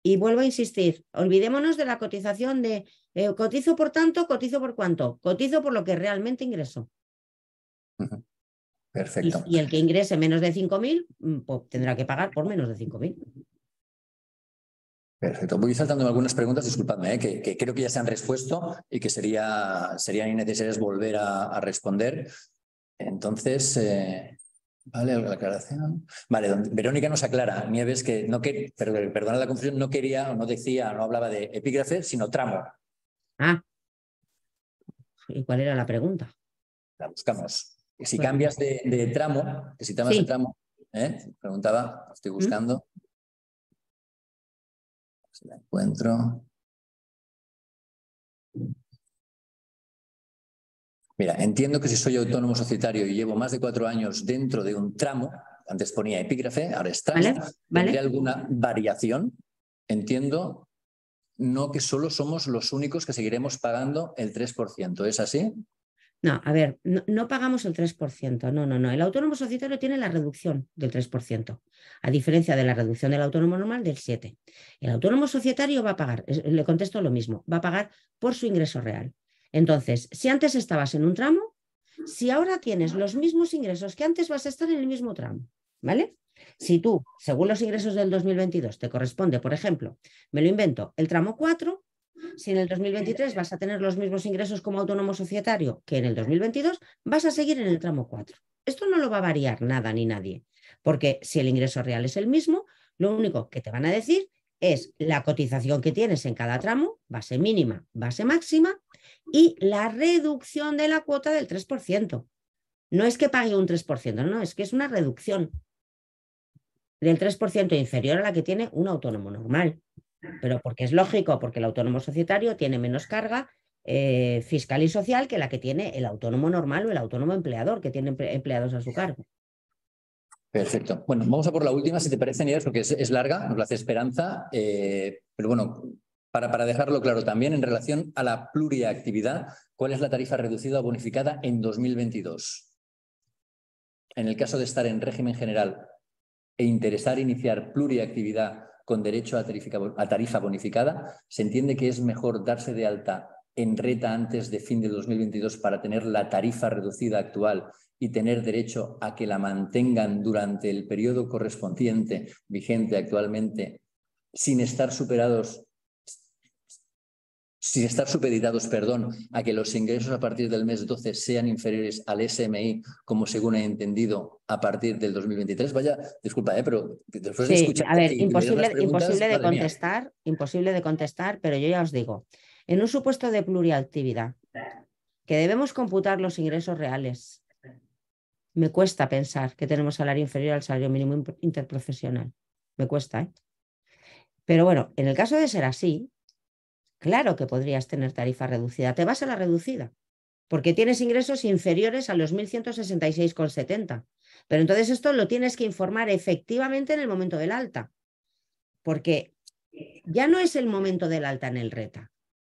Y vuelvo a insistir, olvidémonos de la cotización de eh, cotizo por tanto, cotizo por cuánto, cotizo por lo que realmente ingreso. Perfecto. Y, el que ingrese menos de 5.000 mm, pues tendrá que pagar por menos de 5.000. Perfecto. Voy saltando algunas preguntas, disculpadme, ¿eh? que, creo que ya se han respuesto y que sería, serían innecesarias volver a, responder. Entonces, eh, vale, la aclaración. Vale, Verónica nos aclara, Nieves, que no que, perdona la confusión, no quería o no decía, no hablaba de epígrafe, sino tramo. Ah. ¿Y cuál era la pregunta? La buscamos. Si cambias de, tramo, que si cambias de tramo, ¿eh? preguntaba, estoy buscando. Si la encuentro. Mira, entiendo que si soy autónomo societario y llevo más de cuatro años dentro de un tramo, antes ponía epígrafe, ahora está, ¿Vale? alguna variación? Entiendo no que solo somos los únicos que seguiremos pagando el 3%, ¿es así? No, a ver, no, pagamos el 3%, no, no, no. El autónomo societario tiene la reducción del 3%, a diferencia de la reducción del autónomo normal del 7%. El autónomo societario va a pagar, le contesto lo mismo, va a pagar por su ingreso real. Entonces, si antes estabas en un tramo, si ahora tienes los mismos ingresos que antes, vas a estar en el mismo tramo, ¿vale? Si tú, según los ingresos del 2022, te corresponde, por ejemplo, me lo invento, el tramo 4, si en el 2023 vas a tener los mismos ingresos como autónomo societario que en el 2022, vas a seguir en el tramo 4. Esto no lo va a variar nada ni nadie, porque si el ingreso real es el mismo, lo único que te van a decir es la cotización que tienes en cada tramo, base mínima, base máxima, y la reducción de la cuota del 3%. No es que pague un 3%, no, es que es una reducción del 3% inferior a la que tiene un autónomo normal pero porque es lógico, porque el autónomo societario tiene menos carga eh, fiscal y social que la que tiene el autónomo normal o el autónomo empleador, que tiene empleados a su cargo. Perfecto. Bueno, vamos a por la última, si te parece, Nieves, porque es, larga, nos la hace esperanza, eh, pero bueno, para, para, dejarlo claro también, en relación a la pluriactividad, ¿cuál es la tarifa reducida o bonificada en 2022? En el caso de estar en régimen general e interesar iniciar pluriactividad con derecho a tarifa, bonificada, se entiende que es mejor darse de alta en reta antes de fin de 2022 para tener la tarifa reducida actual y tener derecho a que la mantengan durante el periodo correspondiente vigente actualmente sin estar superados sin estar supeditados, perdón, a que los ingresos a partir del mes 12 sean inferiores al SMI, como según he entendido, a partir del 2023. Vaya, disculpa, ¿eh? pero después sí, de A ver, imposible, imposible de contestar, imposible de contestar, pero yo ya os digo, en un supuesto de pluriactividad, que debemos computar los ingresos reales, me cuesta pensar que tenemos salario inferior al salario mínimo interprofesional. Me cuesta, ¿eh? Pero bueno, en el caso de ser así, Claro que podrías tener tarifa reducida. Te vas a la reducida, porque tienes ingresos inferiores a los 1.166,70. Pero entonces esto lo tienes que informar efectivamente en el momento del alta, porque ya no es el momento del alta en el RETA.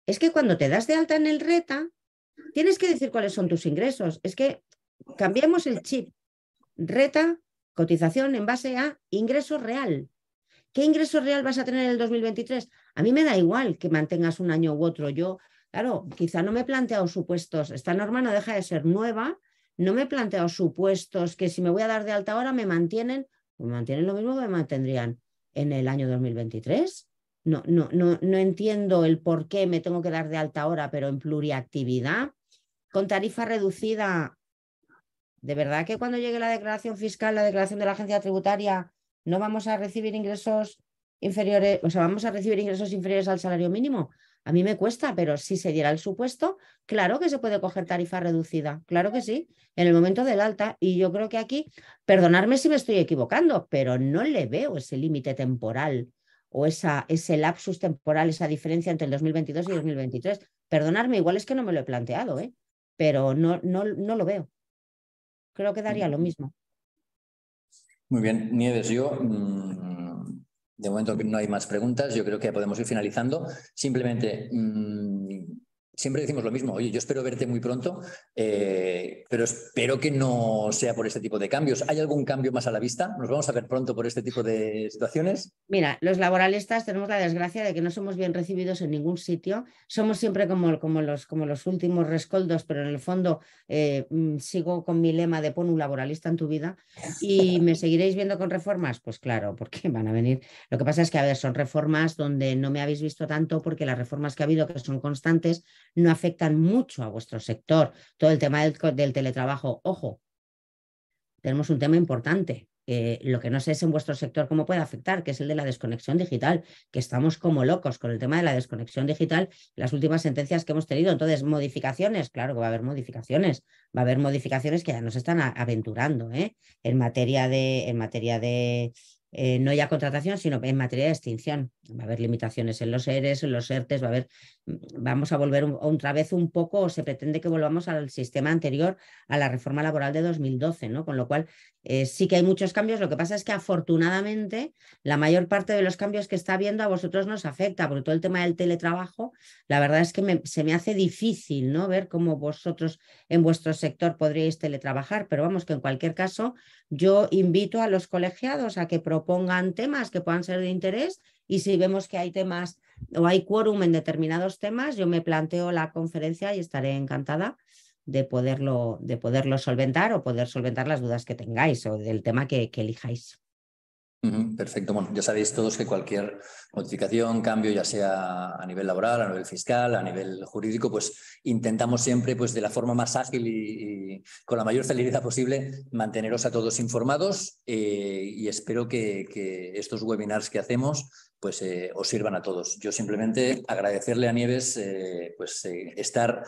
Es que cuando te das de alta en el RETA, tienes que decir cuáles son tus ingresos. Es que cambiamos el chip. RETA, cotización en base a ingreso real. ¿Qué ingreso real vas a tener en el 2023? A mí me da igual que mantengas un año u otro. Yo, claro, quizá no me he planteado supuestos. Esta norma no deja de ser nueva. No me he planteado supuestos que si me voy a dar de alta hora me mantienen, pues me mantienen lo mismo que me mantendrían en el año 2023. No, no, no, no entiendo el por qué me tengo que dar de alta hora, pero en pluriactividad. Con tarifa reducida, de verdad que cuando llegue la declaración fiscal, la declaración de la agencia tributaria, no vamos a recibir ingresos inferiores, o sea, vamos a recibir ingresos inferiores al salario mínimo. A mí me cuesta, pero si se diera el supuesto, claro que se puede coger tarifa reducida, claro que sí, en el momento del alta. Y yo creo que aquí, perdonadme si me estoy equivocando, pero no le veo ese límite temporal o esa, ese lapsus temporal, esa diferencia entre el 2022 y 2023. Perdonadme, igual es que no me lo he planteado, ¿eh? pero no, no, no lo veo. Creo que daría lo mismo. Muy bien, Nieves, yo mm, de momento no hay más preguntas, yo creo que podemos ir finalizando. Simplemente mm, siempre decimos lo mismo, oye, yo espero verte muy pronto, eh, pero espero que no sea por este tipo de cambios. ¿Hay algún cambio más a la vista? ¿Nos vamos a ver pronto por este tipo de situaciones? Mira, los laboralistas tenemos la desgracia de que no somos bien recibidos en ningún sitio, somos siempre como, los, como los, últimos rescoldos, pero en el fondo eh, mm, sigo con mi lema de pon un laboralista en tu vida y me seguiréis viendo con reformas, pues claro, porque van a venir. Lo que pasa es que, a ver, son reformas donde no me habéis visto tanto porque las reformas que ha habido, que son constantes, no afectan mucho a vuestro sector. Todo el tema del, teletrabajo, ojo, tenemos un tema importante. lo que no sé es en vuestro sector cómo puede afectar, que es el de la desconexión digital, que estamos como locos con el tema de la desconexión digital, las últimas sentencias que hemos tenido. Entonces, modificaciones, claro que va a haber modificaciones, va a haber modificaciones que ya nos están aventurando ¿eh? en materia de, en materia de eh, no ya contratación, sino en materia de extinción va a haber limitaciones en los ERES, en los ERTES, va a haber, vamos a volver otra vez un poco, o se pretende que volvamos al sistema anterior a la reforma laboral de 2012, ¿no? Con lo cual eh, sí que hay muchos cambios, lo que pasa es que afortunadamente la mayor parte de los cambios que está habiendo a vosotros nos afecta, porque todo el tema del teletrabajo, la verdad es que se me hace difícil, ¿no? Ver cómo vosotros en vuestro sector podríais teletrabajar, pero vamos que en cualquier caso yo invito a los colegiados a que propongan temas que puedan ser de interés y si vemos que hay temas o hay quórum en determinados temas, yo me planteo la conferencia y estaré encantada de poderlo, de poderlo solventar o poder solventar las dudas que tengáis o del tema que, elijáis. Perfecto. Bueno, ya sabéis todos que cualquier modificación, cambio, ya sea a nivel laboral, a nivel fiscal, a nivel jurídico, pues intentamos siempre, pues de la forma más ágil y, con la mayor celeridad posible, manteneros a todos informados eh, y espero que, estos webinars que hacemos pues eh, os sirvan a todos. Yo simplemente agradecerle a Nieves eh, pues, eh, estar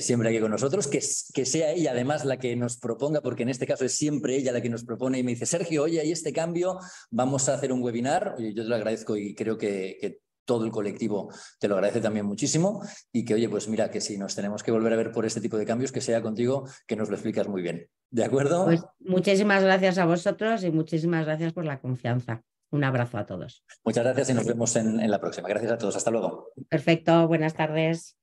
siempre aquí con nosotros, que, sea ella además la que nos proponga, porque en este caso es siempre ella la que nos propone y me dice, Sergio, oye, hay este cambio, vamos a hacer un webinar. yo te lo agradezco y creo que, que todo el colectivo te lo agradece también muchísimo y que, oye, pues mira, que si nos tenemos que volver a ver por este tipo de cambios, que sea contigo, que nos lo explicas muy bien. ¿De acuerdo? Pues muchísimas gracias a vosotros y muchísimas gracias por la confianza. Un abrazo a todos. Muchas gracias y nos vemos en, la próxima. Gracias a todos. Hasta luego. Perfecto. Buenas tardes.